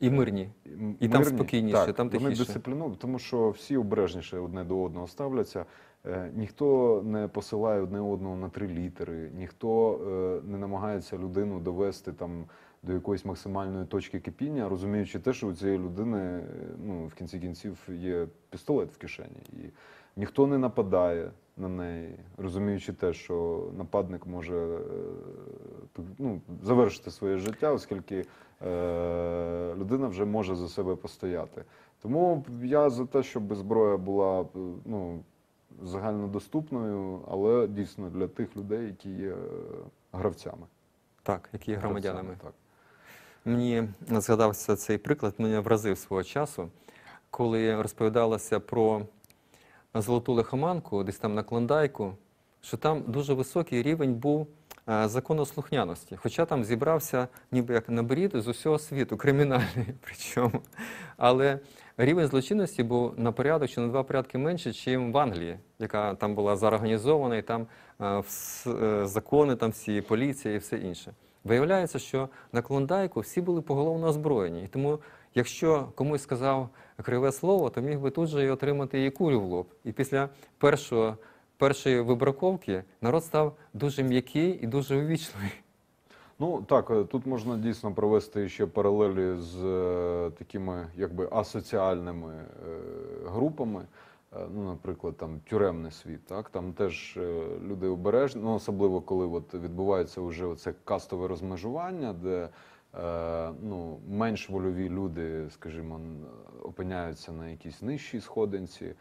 A: І мирні, і мирні, там спокійніше, так, там тихіше. Вони
B: дисципліновані, тому що всі обережніше одне до одного ставляться. Е, ніхто не посилає одне одного на три літери, ніхто не намагається людину довести там до якоїсь максимальної точки кипіння, розуміючи те, що у цієї людини ну в кінці кінців є пістолет в кишені, і ніхто не нападає на неї, розуміючи те, що нападник може е, ну, завершити своє життя, оскільки е, людина вже може за себе постояти. Тому я за те, щоб зброя була е, ну, загальнодоступною, але дійсно для тих людей, які є е, гравцями. Так, які є громадянами. так. Мені
A: згадався цей приклад, мене вразив свого часу, коли розповідалося про на золоту лихоманку, десь там на клондайку, що там дуже високий рівень був е, законослухняності. Хоча там зібрався ніби як на брід з усього світу, кримінальний причому. Але рівень злочинності був на порядок чи на два порядки менше, ніж в Англії, яка там була заорганізована, і там е, е, закони, там всі поліція і все інше. Виявляється, що на клондайку всі були поголовно озброєні, і тому Якщо комусь сказав криве слово, то міг би тут же і отримати і кулю в лоб. І після першого, першої вибраковки народ став дуже м'який і дуже увічливий.
B: Ну так, е, тут можна дійсно провести ще паралелі з е, такими якби асоціальними е, групами. Е, ну, наприклад, там тюремний світ, так там теж е, люди обережні, ну особливо коли от відбувається вже оце кастове розмежування, де Е, ну, менш вольові люди, скажімо, опиняються на якійсь нижчій сходинці.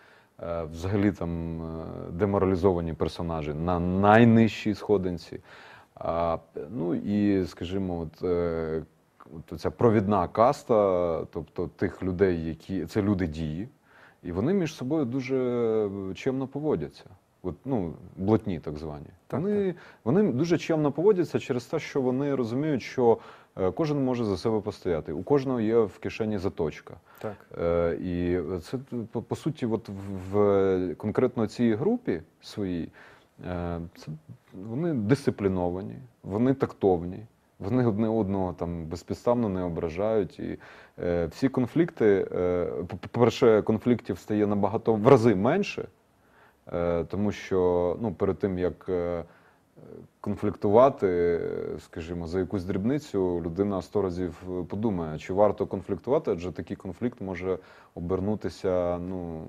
B: Е, взагалі там е, деморалізовані персонажі на найнижчій сходинці. Ну і, скажімо, от от ця провідна каста, тобто тих людей, які це люди дії, і вони між собою дуже чемно поводяться. От, ну, блатні так звані. Так, вони так. вони дуже чемно поводяться через те, що вони розуміють, що Е, кожен може за себе постояти. У кожного є в кишені заточка. Так. Е, і це по суті, от в конкретно цій групі своїй е, це вони дисципліновані, вони тактовні. Вони одне одного там безпідставно не ображають. І е, всі конфлікти, е, по-перше, конфліктів стає набагато в рази менше, е, тому що ну, перед тим як. Е, конфліктувати, скажімо, за якусь дрібницю людина сто разів е, подумає, чи варто конфліктувати, адже такий конфлікт може обернутися ну,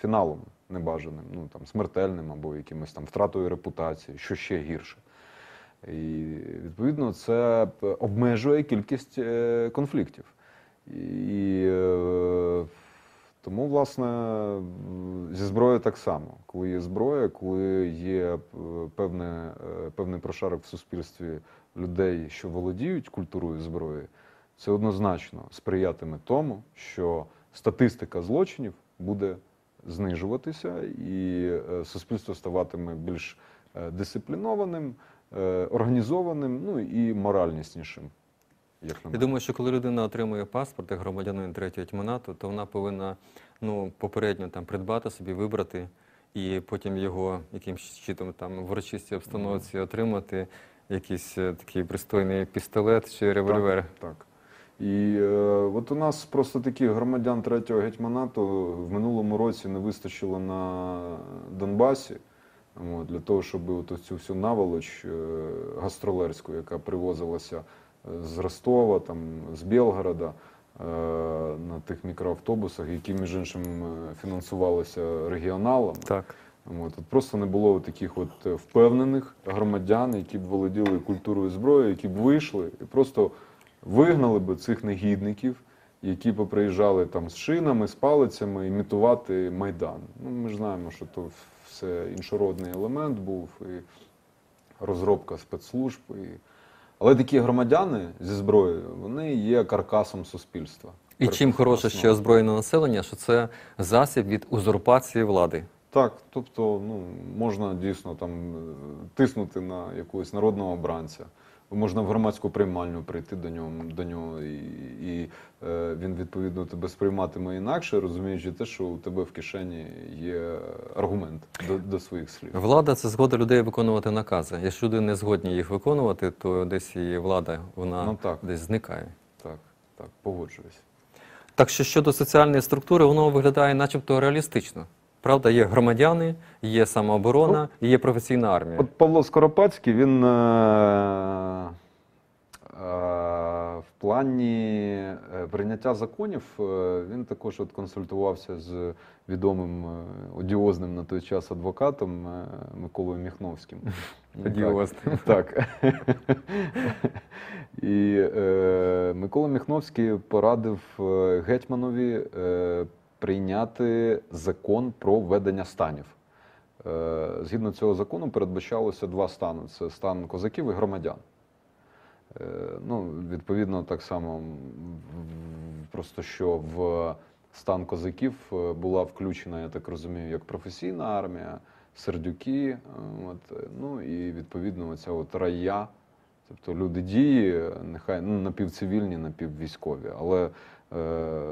B: фіналом небажаним, ну там смертельним або якимось там втратою репутації, що ще гірше. І відповідно це е, обмежує кількість е, конфліктів. І тому, власне, зі зброєю так само, коли є зброя, коли є е, певне, е, певний прошарок в суспільстві людей, що володіють культурою зброї, це однозначно сприятиме тому, що статистика злочинів буде знижуватися, і е, суспільство ставатиме більш дисциплінованим, організованим, ну і моральніснішим як на Я
A: думаю, що коли людина отримує паспорт як громадянин третього тьманату, то вона повинна ну, попередньо там придбати собі, вибрати і потім його якимось читом там в урочистій обстановці отримати якийсь е, такий пристойний пістолет чи револьвер.
B: Так. І е, от у нас просто такі громадян третього гетьманату в минулому році не вистачило на Донбасі. От, для того, щоб от цю всю наволоч е, гастролерську, яка привозилася з Ростова, там, з Білгорода е, на тих мікроавтобусах, які, між іншим, е, фінансувалися регіоналами. Так. От, от Просто не було таких от е, впевнених громадян, які б володіли культурою зброї, які б вийшли і просто вигнали б цих негідників, які поприїжджали там з шинами, з палицями, імітувати майдан. Ну, Ми ж знаємо, що то все іншородний елемент був, і розробка спецслужб. і... Але такі громадяни зі зброєю вони є каркасом суспільства. І чим хороше ще озброєне
A: населення, що це засіб від узурпації влади.
B: Так, тобто ну можна дійсно там е, тиснути на якогось народного бранця можна в громадську приймальню прийти до нього до нього, і і е, він відповідно тебе сприйматиме інакше, розуміючи те, що у тебе в кишені є аргумент до до своїх слів. Влада
A: це згода людей виконувати накази. Якщо люди не згодні їх виконувати, то десь і влада вона ну, так. десь зникає. Так, так, погоджуюсь. Так що щодо соціальної структури, воно виглядає, начебто, реалістично. Правда, є громадяни, є самооборона, ну, і є професійна армія.
B: От Павло Скоропадський, він е, е, в плані е, прийняття законів е, він також от консультувався з відомим е, одіозним на той час адвокатом Миколою Міхновським. Одіозним. Так. І Микола Міхновський порадив гетьманові прийняти закон про введення станів. Е, згідно цього закону, передбачалося два стани: це стан козаків і громадян. Е, ну, Відповідно, так само, просто що в стан козаків е, була включена, я так розумію, як професійна армія, сердюки. От, Ну і відповідно оця от рая, тобто люди дії, нехай ну, напівцивільні, напіввійськові. але Е,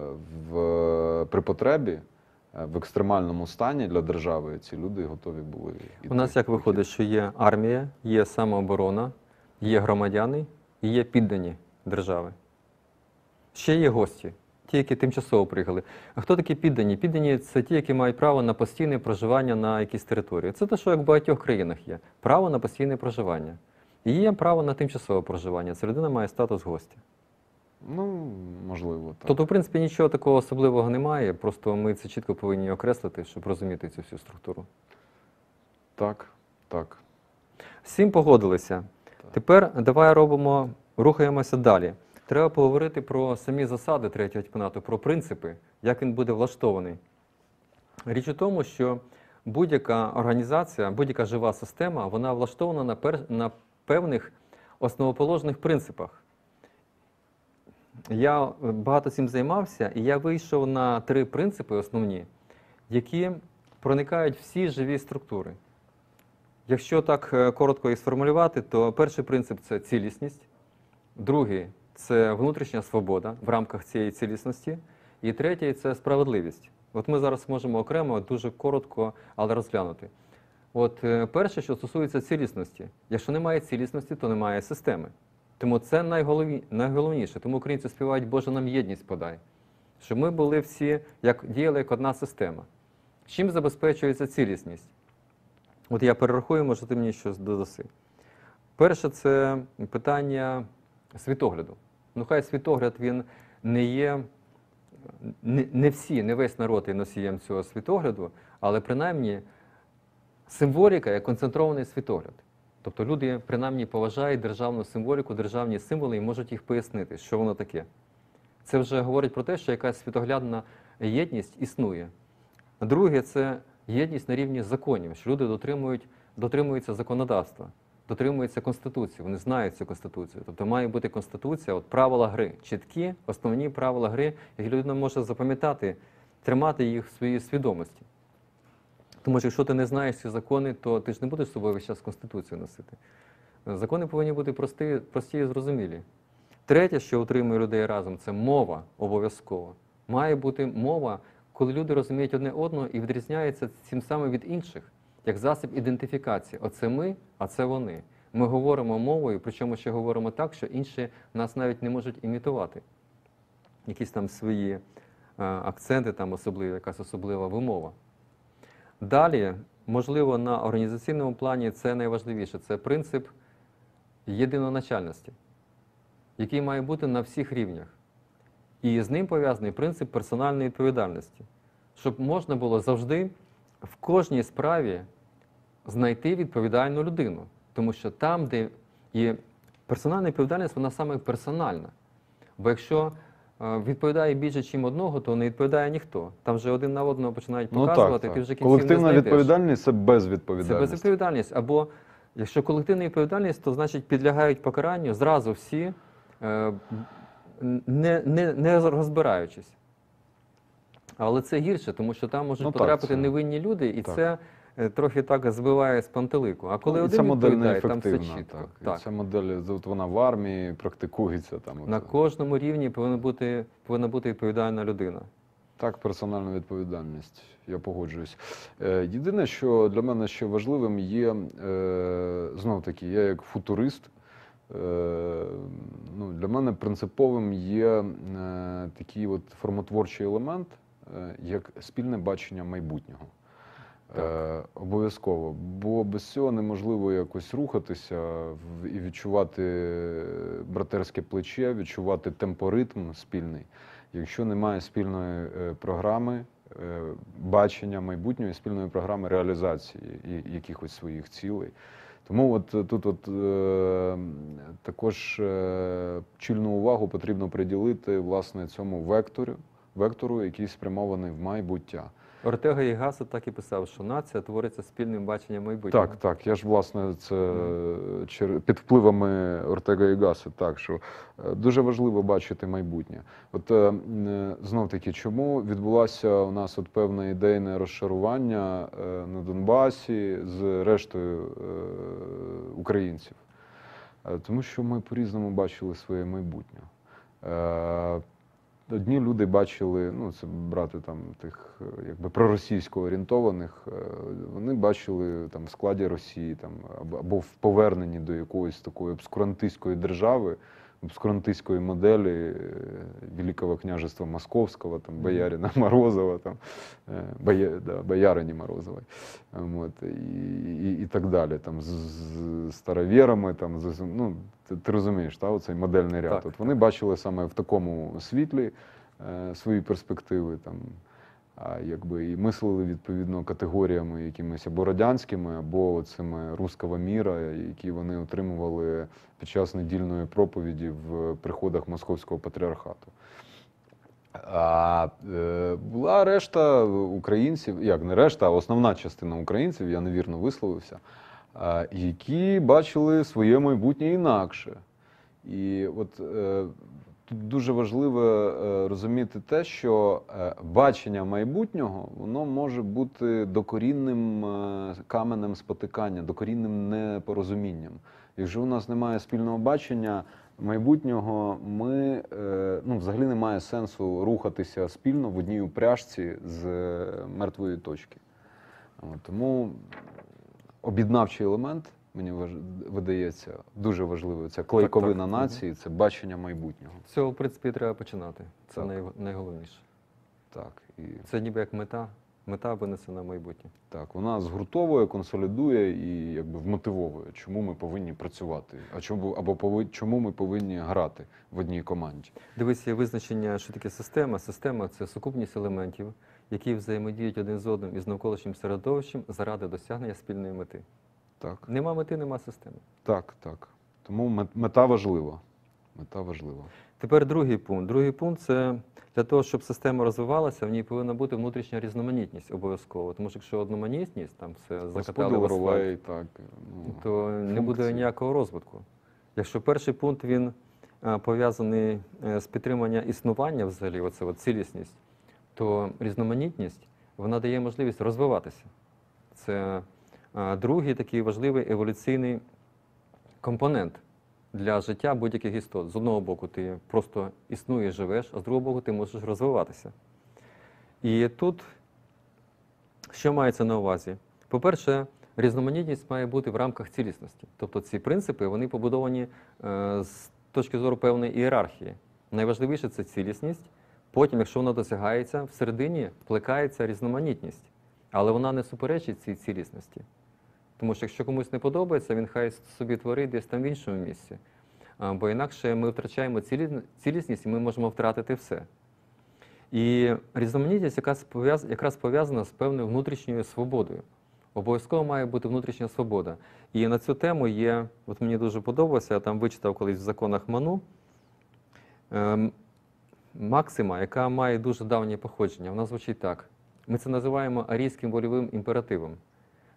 B: в, при потребі. Е, в екстремальному стані для держави ці люди готові були. Іти.
A: У нас як виходить, що є армія, є самооборона, є громадяни і є піддані держави. Ще є гості, ті, які тимчасово приїхали. А хто такі піддані? Піддані це ті, які мають право на постійне проживання на якійсь території. Це те, що як в багатьох країнах є право на постійне проживання. І є право на тимчасове проживання. Ця людина має статус гостя.
B: Ну, можливо,
A: так. Тобто, в принципі, нічого такого особливого немає, просто ми це чітко повинні окреслити, щоб розуміти цю всю структуру. Так, так. Всім погодилися. Тепер давай робимо, рухаємося далі. Треба поговорити про самі засади третього експонату, про принципи, як він буде влаштований. Річ у тому, що будь-яка організація, будь-яка жива система, вона влаштована на, пер... на певних основоположних принципах я е, багато цим займався, і я вийшов на три принципи основні, які проникають всі живі структури. Якщо так е, коротко їх сформулювати, то перший принцип це цілісність, другий це внутрішня свобода в рамках цієї цілісності, і третій це справедливість. От ми зараз можемо окремо дуже коротко, але розглянути. От е, перше, що стосується цілісності, якщо немає цілісності, то немає системи. Тому це найголовніше. Тому українці співають Боже нам єдність подай, щоб ми були всі, як діяли як одна система. Чим забезпечується цілісність? От я перерахую, може, ти мені щось додаси. Перше, це питання світогляду. Ну, хай світогляд він не є, не, не всі, не весь народ є носієм цього світогляду, але принаймні символіка є концентрований світогляд. Тобто люди принаймні поважають державну символіку, державні символи і можуть їх пояснити, що воно таке. Це вже говорить про те, що якась світоглядна єдність існує. Друге, це єдність на рівні законів, що люди дотримують, дотримуються законодавства, дотримуються Конституції, вони знають цю конституцію. Тобто має бути конституція, от правила гри, чіткі, основні правила гри, які людина може запам'ятати, тримати їх в своїй свідомості. Тому що якщо ти не знаєш ці закони, то ти ж не будеш з собою весь час Конституцію носити. Закони повинні бути прості, прості і зрозумілі. Третє, що отримує людей разом, це мова обов'язково. Має бути мова, коли люди розуміють одне одного і відрізняються цим самим від інших, як засіб ідентифікації. Оце ми, а це вони. Ми говоримо мовою, причому ще говоримо так, що інші нас навіть не можуть імітувати. Якісь там свої е, акценти, там особливі, якась особлива вимова. Далі, можливо, на організаційному плані це найважливіше це принцип єдиноначальності, який має бути на всіх рівнях. І з ним пов'язаний принцип персональної відповідальності, щоб можна було завжди в кожній справі знайти відповідальну людину. Тому що там, де є персональна відповідальність, вона саме персональна. Бо якщо відповідає більше, чим одного, то не відповідає ніхто. Там вже один на одного починають показувати. Ну, так, так. Ти вже кінців колективна відповідальність
B: це безвідповідальність. Це
A: безвідповідальність. Або якщо колективна відповідальність, то значить підлягають покаранню зразу всі, е, не, не, не розбираючись. Але це гірше, тому що там можуть ну, потрапити так, це... невинні люди, і так. це Е, трохи так збиває з пантелику. А коли ну, один відповідає, там все Так. так. Ця
B: модель е, вона в армії практикується там. На оце. кожному рівні повинна бути повинна бути відповідальна людина. Так, персональна відповідальність, я погоджуюсь. Е, єдине, що для мене ще важливим є, знов таки, я як футурист, ну, для мене принциповим є такий от формотворчий елемент, як спільне бачення майбутнього. Е, Обов'язково. Бо без цього неможливо якось рухатися і відчувати братерське плече, відчувати темпоритм спільний, якщо немає спільної е, програми. Е, бачення майбутньої спільної програми реалізації якихось своїх цілей. Тому от е, тут от е, також е, чільну увагу потрібно приділити власне цьому векторю вектору, який спрямований в майбуття.
A: Ортега і Гаса так і писав, що нація твориться спільним баченням майбутнього. Так,
B: так. Я ж власне це під впливами Ортега і Гаса, так що е, дуже важливо бачити майбутнє. От е, е, знов таки, чому відбулося у нас от певне ідейне розшарування на Донбасі з рештою українців? Тому що ми по різному бачили своє майбутнє. Одні люди бачили, ну це брати там тих е, якби проросійсько орієнтованих, е, вони бачили там в складі Росії там або в поверненні до якоїсь такої обскурантистської держави обскурантистської моделі е, Великого княжества Московського, там, боярина Морозова, там, е, боя, да, боярині Морозової от, і, і і, так далі. Там, З, з старовірами, там, з, ну, ти, ти розумієш, та, оцей модельний ряд. Так, От Вони так. бачили саме в такому світлі е, свої перспективи. Там, якби і мислили відповідно категоріями якимись або радянськими, або цими руского міра, які вони отримували під час недільної проповіді в приходах московського патріархату. А е, була решта українців, як не решта, а основна частина українців, я невірно висловився, які бачили своє майбутнє інакше. І от е, тут дуже важливо е, розуміти те, що е, бачення майбутнього воно може бути докорінним е, каменем спотикання, докорінним непорозумінням. Якщо у нас немає спільного бачення майбутнього, ми ну взагалі немає сенсу рухатися спільно в одній упряжці з мертвої точки. Тому об'єднавчий елемент. Мені видається дуже важливою ця клейковина так, так. нації, це бачення майбутнього.
A: цього, в принципі, треба починати. Це так. найголовніше. Так. І... Це ніби як мета, мета винесена в
B: майбутнє. Так, вона згуртовує, консолідує і якби вмотивовує, чому ми повинні працювати, а чому або повинні, чому ми повинні грати в одній команді. Дивись, є визначення,
A: що таке система. Система це сукупність елементів, які взаємодіють один з одним із навколишнім середовищем заради досягнення спільної мети так. Нема мети, нема системи.
B: Так, так. Тому мета важлива. Мета важлива. Тепер другий пункт. Другий пункт
A: це для того, щоб система розвивалася, в ній повинна бути внутрішня різноманітність обов'язково. Тому що якщо одноманітність, там все закатали в асфальт, так, ну, то функції. не буде ніякого розвитку. Якщо перший пункт він е, пов'язаний е, з підтриманням існування, взагалі, оце от цілісність, то різноманітність вона дає можливість розвиватися. Це Другий такий важливий еволюційний компонент для життя будь-яких істот. З одного боку, ти просто існуєш, живеш, а з другого боку, ти можеш розвиватися. І тут що мається на увазі? По-перше, різноманітність має бути в рамках цілісності. Тобто ці принципи вони побудовані е, з точки зору певної ієрархії. Найважливіше це цілісність. Потім, якщо вона досягається, всередині плекається різноманітність, але вона не суперечить цій цілісності. Тому що якщо комусь не подобається, він хай собі творить десь там в іншому місці. Бо інакше ми втрачаємо цілісність і ми можемо втратити все. І різноманітність якраз пов'язана з певною внутрішньою свободою. Обов'язково має бути внутрішня свобода. І на цю тему є, от мені дуже подобалося, я там вичитав колись в законах Ману ем, Максима, яка має дуже давнє походження. Вона звучить так. Ми це називаємо арійським вольовим імперативом.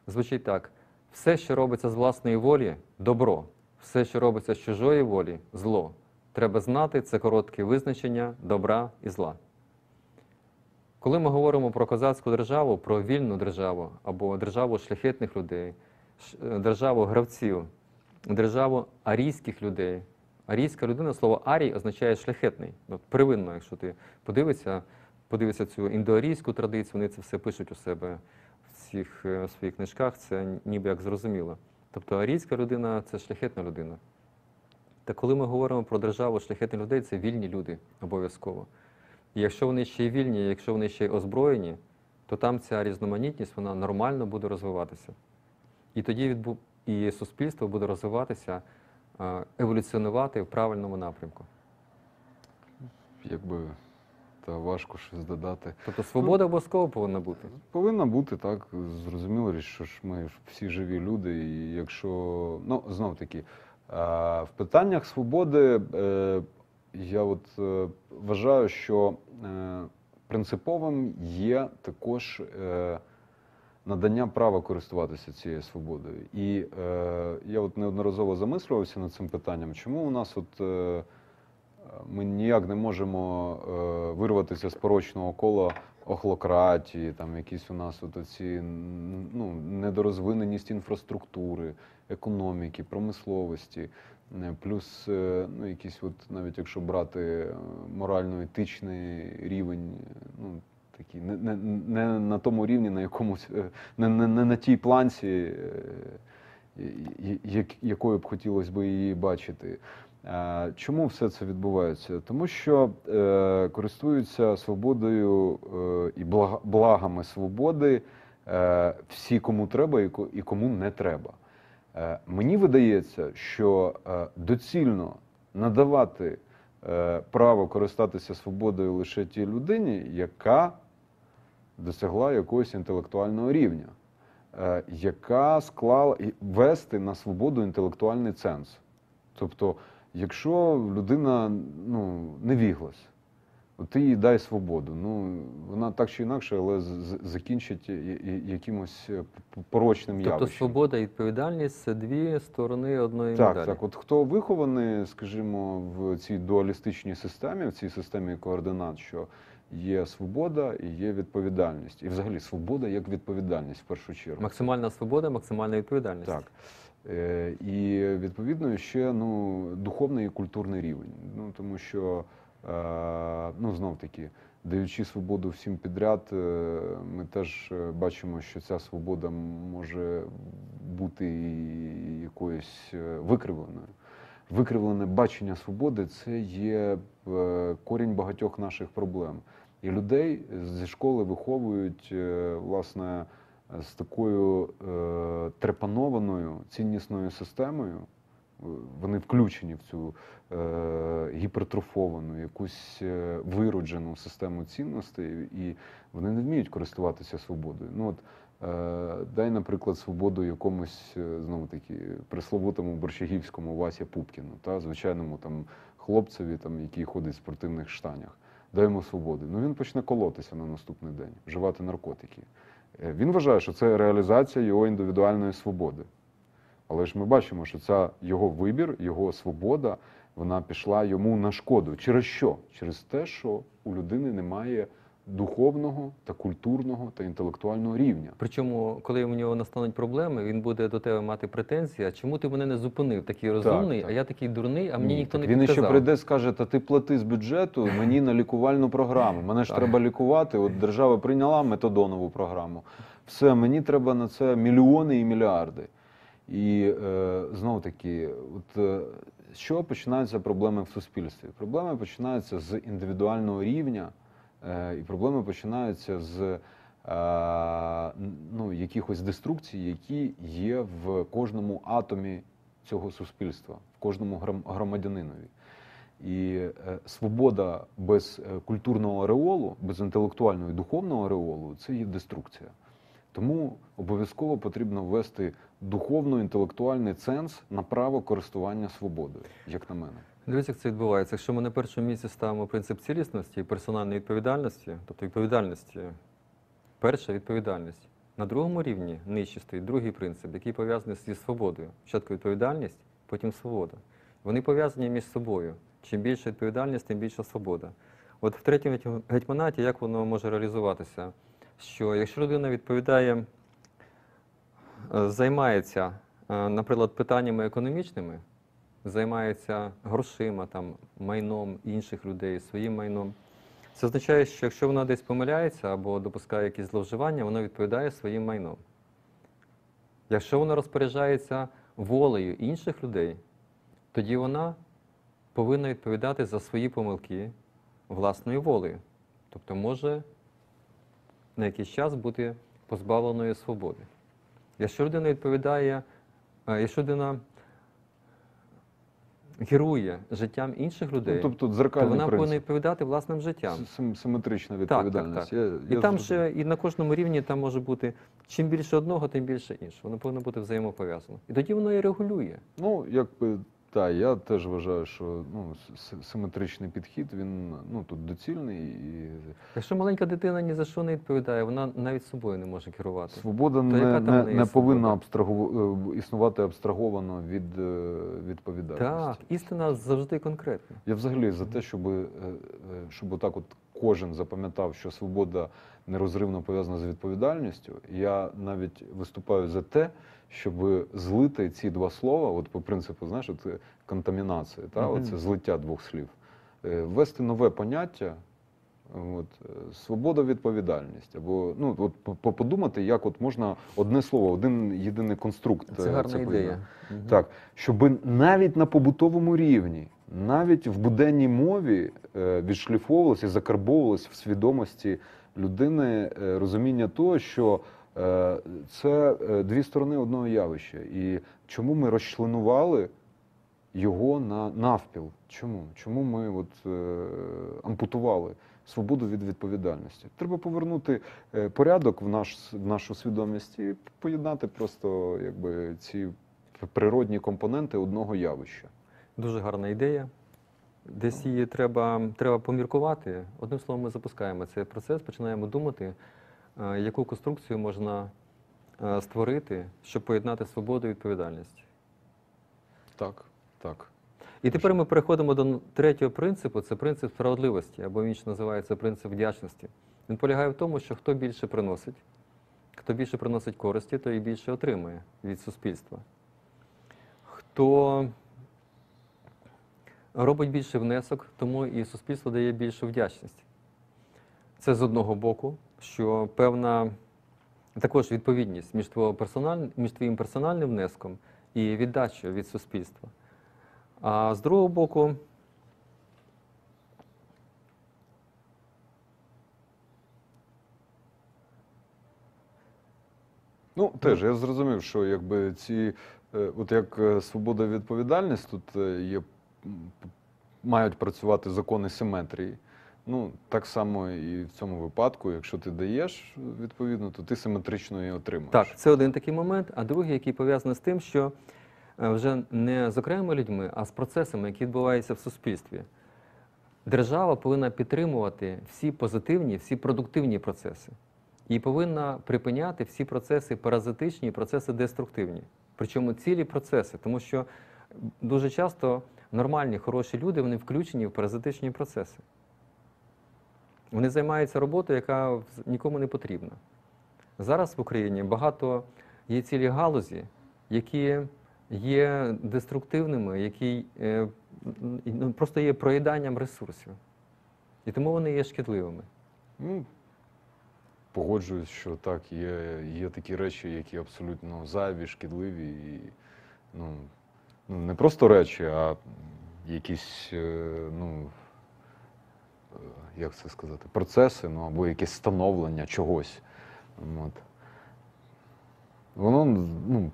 A: Звучить так: все, що робиться з власної волі добро, все, що робиться з чужої волі зло. Треба знати це коротке визначення добра і зла. Коли ми говоримо про козацьку державу, про вільну державу або державу шляхетних людей, е, державу гравців, державу арійських людей, арійська людина слово арій означає шляхетний, привинно, якщо ти подивишся, подивишся цю індоарійську традицію, вони це все пишуть у себе всіх е, своїх книжках, це ніби як зрозуміло. Тобто арійська людина це шляхетна людина. Та коли ми говоримо про державу шляхетних людей, це вільні люди обов'язково. І якщо вони ще й вільні, якщо вони ще й озброєні, то там ця різноманітність вона нормально буде розвиватися. І тоді відбу... і суспільство буде розвиватися, е, еволюціонувати в правильному напрямку. Якби та важко щось додати. Тобто свобода ну, обов'язково повинна бути?
B: Повинна бути, так. Зрозуміло що ж ми всі живі люди, і якщо ну знов таки в питаннях свободи е, я от е, вважаю, що е, принциповим є також. Надання права користуватися цією свободою, і я от неодноразово замислювався над цим питанням, чому у нас от ми ніяк не можемо е, вирватися з порочного кола охлократії, там якісь у нас от оці, ну, недорозвиненість інфраструктури, економіки, промисловості. Е, плюс е, ну, якісь, от, навіть якщо брати е, морально-етичний рівень, ну, такі, не, не не, на тому рівні, на якомусь, не, не, не на тій планці, якою б хотілося б її бачити. Чому все це відбувається? Тому що е, користуються свободою е, і благами свободи е, всі, кому треба, і кому не треба. Е, мені видається, що е, доцільно надавати е, право користатися свободою лише тій людині, яка досягла якогось інтелектуального рівня, е, яка склала вести на свободу інтелектуальний ценз. Тобто Якщо людина ну, не віглась, от ти їй дай свободу. Ну, Вона так чи інакше, але закінчить якимось е, порочним тобто, явищем. Тобто
A: свобода і відповідальність це дві сторони одної так, медалі. Так,
B: так. От хто вихований, скажімо, в цій дуалістичній системі, в цій системі координат, що є свобода і є відповідальність. І взагалі свобода як відповідальність в першу чергу. Максимальна свобода, максимальна відповідальність. Так. Е, і відповідно ще ну духовний і культурний рівень. Ну тому що е, ну знов таки даючи свободу всім підряд, е, ми теж бачимо, що ця свобода може бути якоюсь викривленою. Викривлене бачення свободи це є корінь багатьох наших проблем. І людей зі школи виховують власне з такою е, трепанованою ціннісною системою. Е, вони включені в цю е, гіпертрофовану, якусь е, вироджену систему цінностей, і вони не вміють користуватися свободою. Ну от е, дай, наприклад, свободу якомусь е, знову таки пресловутому борщагівському Вася Пупкіну, та звичайному там хлопцеві, там який ходить в спортивних штанях. Дай йому свободу. Ну він почне колотися на наступний день, вживати наркотики. Е, він вважає, що це реалізація його індивідуальної свободи. Але ж ми бачимо, що ця його вибір, його свобода, вона пішла йому на шкоду. Через що? Через те, що у людини немає духовного та культурного та інтелектуального рівня.
A: Причому, коли у нього настануть проблеми, він буде до тебе мати претензії, а чому ти мене не зупинив? Такий розумний, так, так. а я такий дурний, а мені Ні, ніхто так, не він підказав. Він ще прийде,
B: скаже, та ти плати з бюджету мені на лікувальну програму. Мене ж так. треба лікувати. От держава прийняла метадонову програму. Все, мені треба на це мільйони і мільярди. І е, знову таки, от е, з чого починаються проблеми в суспільстві? Проблеми починаються з індивідуального рівня. Е, і проблеми починаються з е, ну, якихось деструкцій, які є в кожному атомі цього суспільства, в кожному громадянинові. І е, свобода без культурного ареолу, без інтелектуального і духовного ареолу це є деструкція. Тому обов'язково потрібно ввести духовно-інтелектуальний ценз на право користування свободою, як на мене.
A: Дивіться, як це відбувається. Якщо ми на першому місці ставимо принцип цілісності і персональної відповідальності, тобто відповідальності, перша відповідальність. На другому рівні нижче стоїть другий принцип, який пов'язаний зі свободою. Спочатку відповідальність, потім свобода. Вони пов'язані між собою. Чим більша відповідальність, тим більша свобода. От в третьому гетьманаті як воно може реалізуватися? Що якщо людина відповідає, е, займається, е, наприклад, питаннями економічними займається грошима, там, майном інших людей, своїм майном. Це означає, що якщо вона десь помиляється або допускає якісь зловживання, вона відповідає своїм майном. Якщо вона розпоряджається волею інших людей, тоді вона повинна відповідати за свої помилки власною волею, тобто може на якийсь час бути позбавленою свободи. Якщо людина відповідає, е, якщо людина Герує життям інших ну, людей, тобто дзеркальний то вона принцип. повинна відповідати власним життям.
B: Сим Симетрична відповідальність. Так, так, так. Я, І зрозумів. там
A: ще і на кожному рівні там може бути чим більше одного, тим більше іншого. Воно повинно бути взаємопов'язано.
B: І тоді воно і регулює. Ну, якби так, я теж вважаю, що ну симетричний підхід він ну тут доцільний
A: і якщо маленька дитина ні за що не відповідає, вона навіть собою не може керувати. Свобода То не не, не повинна
B: абстрагу... Е, існувати абстраговано від е, відповідальності. Так, істина завжди конкретна. Я взагалі за те, е, щоб щоб так, от кожен запам'ятав, що свобода нерозривно пов'язана з відповідальністю. Я навіть виступаю за те щоб злити ці два слова, от по принципу, знаєш, це контамінація, та mm -hmm. це злиття двох слів, е, ввести нове поняття. От, е, Свобода, відповідальність. Або ну от подумати, як от можна одне слово, один єдиний конструкт. Це е, гарна це ідея. Так, щоб навіть на побутовому рівні, навіть в буденній мові відшліфовувалося і закарбовувалось в свідомості людини розуміння того, що Е, це е, дві сторони одного явища. І чому ми розчленували його на навпіл? Чому? Чому ми от, е, ампутували свободу від відповідальності? Треба повернути порядок в наш в нашу свідомість і поєднати просто якби ці природні компоненти одного явища.
A: Дуже гарна ідея. Десь її треба треба поміркувати. Одним словом, ми запускаємо цей процес, починаємо думати. Е, яку конструкцію можна е, створити, щоб поєднати свободу і відповідальність. Так, так. І тепер ми переходимо до третього принципу це принцип справедливості, або він ще називається принцип вдячності. Він полягає в тому, що хто більше приносить, хто більше приносить користі, той і більше отримує від суспільства. Хто робить більше внесок, тому і суспільство дає більшу вдячність. Це з одного боку що певна також відповідність між твого персональ... між твоїм персональним внеском і віддачею від суспільства. А з другого боку,
B: Ну, теж я зрозумів, що якби ці, е, от як е, свобода і відповідальність тут е, є, мають працювати закони симетрії. Ну, так само і в цьому випадку, якщо ти даєш відповідно, то ти симетрично і отримаєш.
A: Так, це один такий момент, а другий, який пов'язаний з тим, що е, вже не з окремими людьми, а з процесами, які відбуваються в суспільстві. Держава повинна підтримувати всі позитивні, всі продуктивні процеси і повинна припиняти всі процеси паразитичні, процеси деструктивні. Причому цілі процеси, тому що дуже часто нормальні, хороші люди вони включені в паразитичні процеси. Вони займаються роботою, яка нікому не потрібна. Зараз в Україні багато є цілі галузі, які є деструктивними, які е, ну, просто є проїданням ресурсів. І тому вони є
B: шкідливими. Ну, Погоджуюсь, що так, є є такі речі, які абсолютно зайві, шкідливі. І, ну, ну Не просто речі, а якісь. Е, ну, як це сказати, процеси, ну або якесь становлення чогось. От. Воно ну,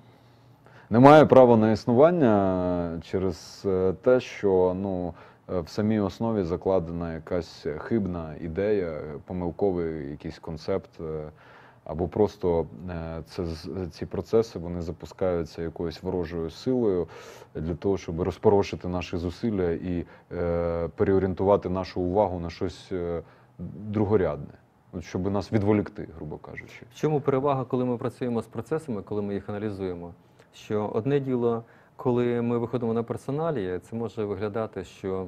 B: не має права на існування через е, те, що ну, е, в самій основі закладена якась хибна ідея, помилковий якийсь концепт. Е, або просто е, це ці процеси вони запускаються якоюсь ворожою силою для того, щоб розпорошити наші зусилля і е, переорієнтувати нашу увагу на щось е, другорядне. От щоб нас відволікти, грубо кажучи,
A: в чому перевага, коли ми працюємо з процесами, коли ми їх аналізуємо? Що одне діло, коли ми виходимо на персоналі, це може виглядати, що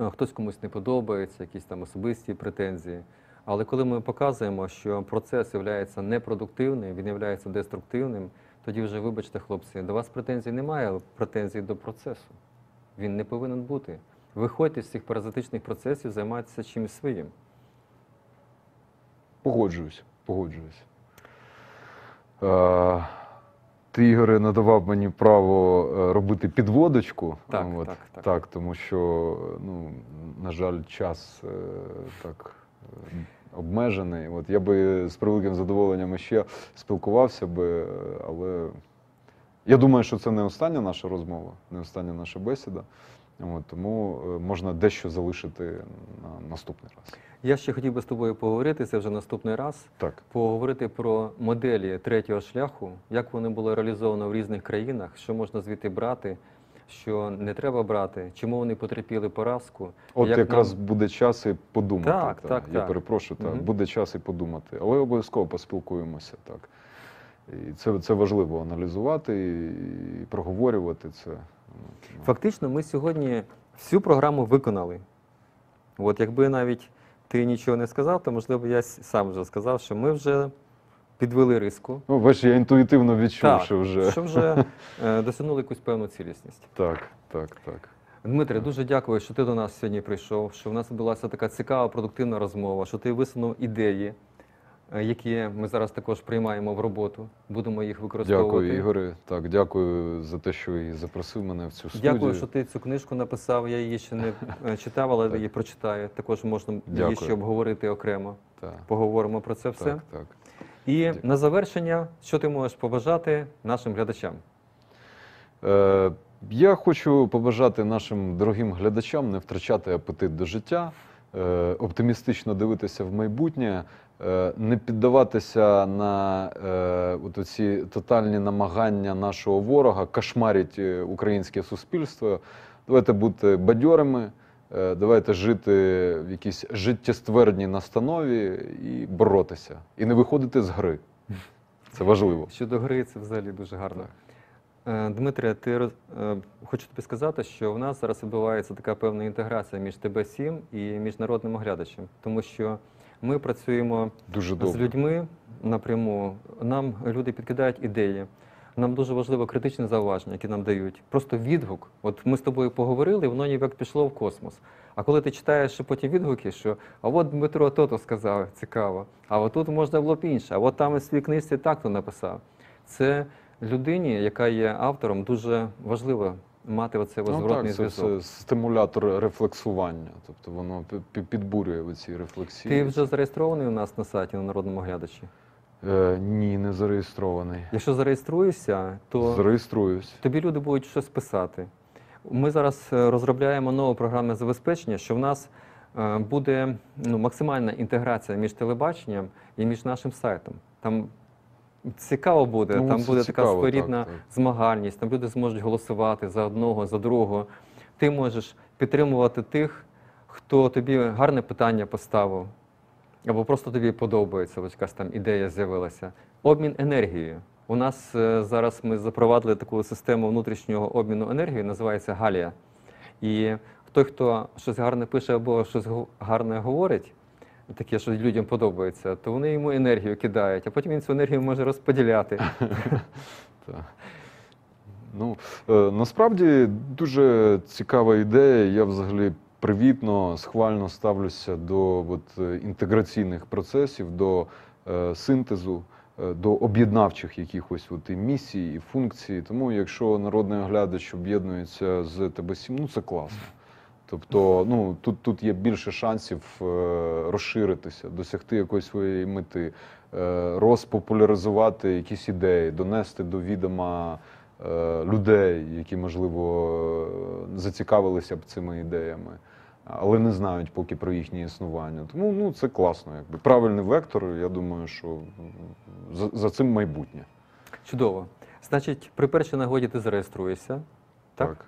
A: е, хтось комусь не подобається, якісь там особисті претензії. Але коли ми показуємо, що процес є непродуктивним, він є деструктивним, тоді вже, вибачте, хлопці, до вас претензій немає, але претензій до процесу. Він не повинен бути. Виходьте з цих паразитичних процесів, займайтеся чимось своїм.
B: Погоджуюсь, погоджуюсь. Е, ти, Ігоре, надавав мені право е, робити підводочку. Так, От, так, так. так, тому що, ну, на жаль, час е, так. Е, обмежений. От я би з превеликим задоволенням ще спілкувався би, але я думаю, що це не остання наша розмова, не остання наша бесіда. От, Тому е, можна дещо залишити на наступний раз.
A: Я ще хотів би з тобою поговорити, це вже наступний раз. Так. Поговорити про моделі третього шляху, як вони були реалізовані в різних країнах, що можна звідти брати що не треба брати, чому вони потерпіли поразку. От як якраз
B: нам... буде час і подумати. Так, та. так, Я так. перепрошую, так, угу. буде час і подумати. Але обов'язково поспілкуємося так. І це це важливо аналізувати і проговорювати це.
A: Фактично, ми сьогодні всю програму виконали. От якби навіть ти нічого не сказав, то можливо я сам вже сказав, що ми вже підвели
B: риску. Ну, ви ж я інтуїтивно відчув, так, що вже що вже
A: е, досягнули якусь певну цілісність.
B: Так, так, так.
A: Дмитре, дуже дякую, що ти до нас сьогодні прийшов. Що в нас відбулася така цікава продуктивна розмова, що ти висунув ідеї, е, які ми зараз також приймаємо в роботу. Будемо їх використовувати. Дякую,
B: Ігоре. Так, дякую за те, що і запросив мене в цю студію. Дякую, що
A: ти цю книжку написав. Я її ще не е, читав, але так. її прочитаю. Також можна дякую. її ще обговорити окремо. Так. Поговоримо про це все. Так, так. І Дякую. на завершення, що ти можеш побажати нашим глядачам?
B: Е, я хочу побажати нашим дорогим глядачам не втрачати апетит до життя, е, оптимістично дивитися в майбутнє, е, не піддаватися на е, ці тотальні намагання нашого ворога, кошмарить е, українське суспільство. Давайте бути бадьорими. Е, давайте жити в якійсь життєствердній настанові і боротися, і не виходити з гри. Це важливо.
A: Щодо гри, це взагалі дуже гарно. Так. Е, Дмитрія, ти роз... Е, хочу тобі сказати, що в нас зараз відбувається така певна інтеграція між ТБ-7 і міжнародним оглядачем, тому що ми працюємо дуже з добре. людьми напряму. Нам люди підкидають ідеї нам дуже важливо критичне зауваження, які нам дають. Просто відгук. От ми з тобою поговорили, воно ніби як пішло в космос. А коли ти читаєш ще потім відгуки, що а от Дмитро то сказав, цікаво, а отут можна було б інше, а от там у свій книжці так-то написав. Це людині, яка є автором, дуже важливо
B: мати оцей ну, зворотний ну, зв'язок. Це стимулятор рефлексування, тобто воно підбурює оці рефлексії. Ти вже
A: зареєстрований у нас на сайті на народному глядачі?
B: Е, ні, не зареєстрований.
A: Якщо зареєструєшся, то Зареєструюсь. тобі люди будуть щось писати. Ми зараз е, розробляємо нове програмне забезпечення, що в нас е, буде ну, максимальна інтеграція між телебаченням і між нашим сайтом. Там цікаво буде, Ну, там це буде така спорідна так, так. змагальність, там люди зможуть голосувати за одного, за другого. Ти можеш підтримувати тих, хто тобі гарне питання поставив, або просто тобі подобається ось якась там ідея з'явилася. Обмін енергією. У нас е, зараз ми запровадили таку систему внутрішнього обміну енергією, називається Галія. І той, хто щось гарне пише або щось гарне говорить, таке, що людям подобається, то вони йому енергію кидають, а потім він цю енергію може розподіляти.
B: Ну е, насправді дуже цікава ідея. Я взагалі привітно, схвально ставлюся до от, е, інтеграційних процесів, до е, синтезу, е, до об'єднавчих якихось от, і місій, і функцій. Тому, якщо народний оглядач об'єднується з тебе сім, ну це класно. Тобто, ну тут тут є більше шансів е, розширитися, досягти якоїсь своєї мети, е, розпопуляризувати якісь ідеї, донести до відома. Е, людей, які можливо е, зацікавилися б цими ідеями, але не знають поки про їхнє існування. Тому ну це класно, якби правильний вектор. Я думаю, що за, за цим майбутнє.
A: Чудово. Значить, при першій нагоді ти зареєструєшся, так? так.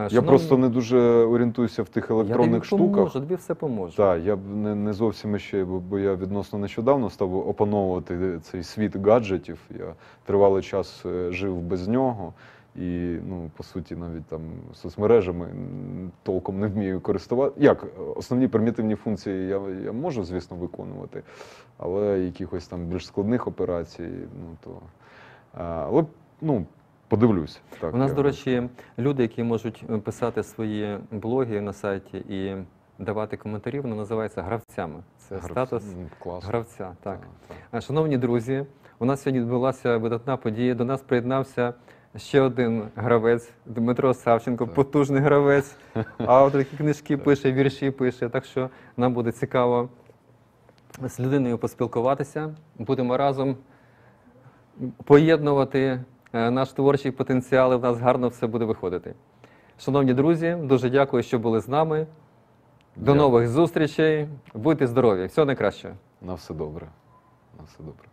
B: Е, шановні... Я просто не дуже орієнтуюся в тих електронних я тобі штуках. Поможу, тобі все поможе. Так, я не, не зовсім ще, бо я відносно нещодавно став опановувати цей світ гаджетів. Я тривалий час е, жив без нього. І, ну, по суті, навіть там соцмережами толком не вмію користувати. Як основні примітивні функції я я можу, звісно, виконувати, але якихось там більш складних операцій, ну то. Е, але ну, Подивлюсь. Так, У нас, я... до речі, люди,
A: які можуть е, писати свої блоги на сайті і давати коментарі, воно називається гравцями. Це Гравці... статус Клас. гравця. Так. Так, так. Шановні друзі, у нас сьогодні відбулася видатна подія. До нас приєднався ще один гравець Дмитро Савченко, так. потужний гравець, автор книжки пише, вірші пише. Так що нам буде цікаво з людиною поспілкуватися. Будемо разом поєднувати. Е, наш творчий потенціал, і в нас гарно все буде виходити. Шановні друзі, дуже дякую, що були з нами. До нових зустрічей. Будьте здорові! Всього найкращого.
B: На все добре. На все добре.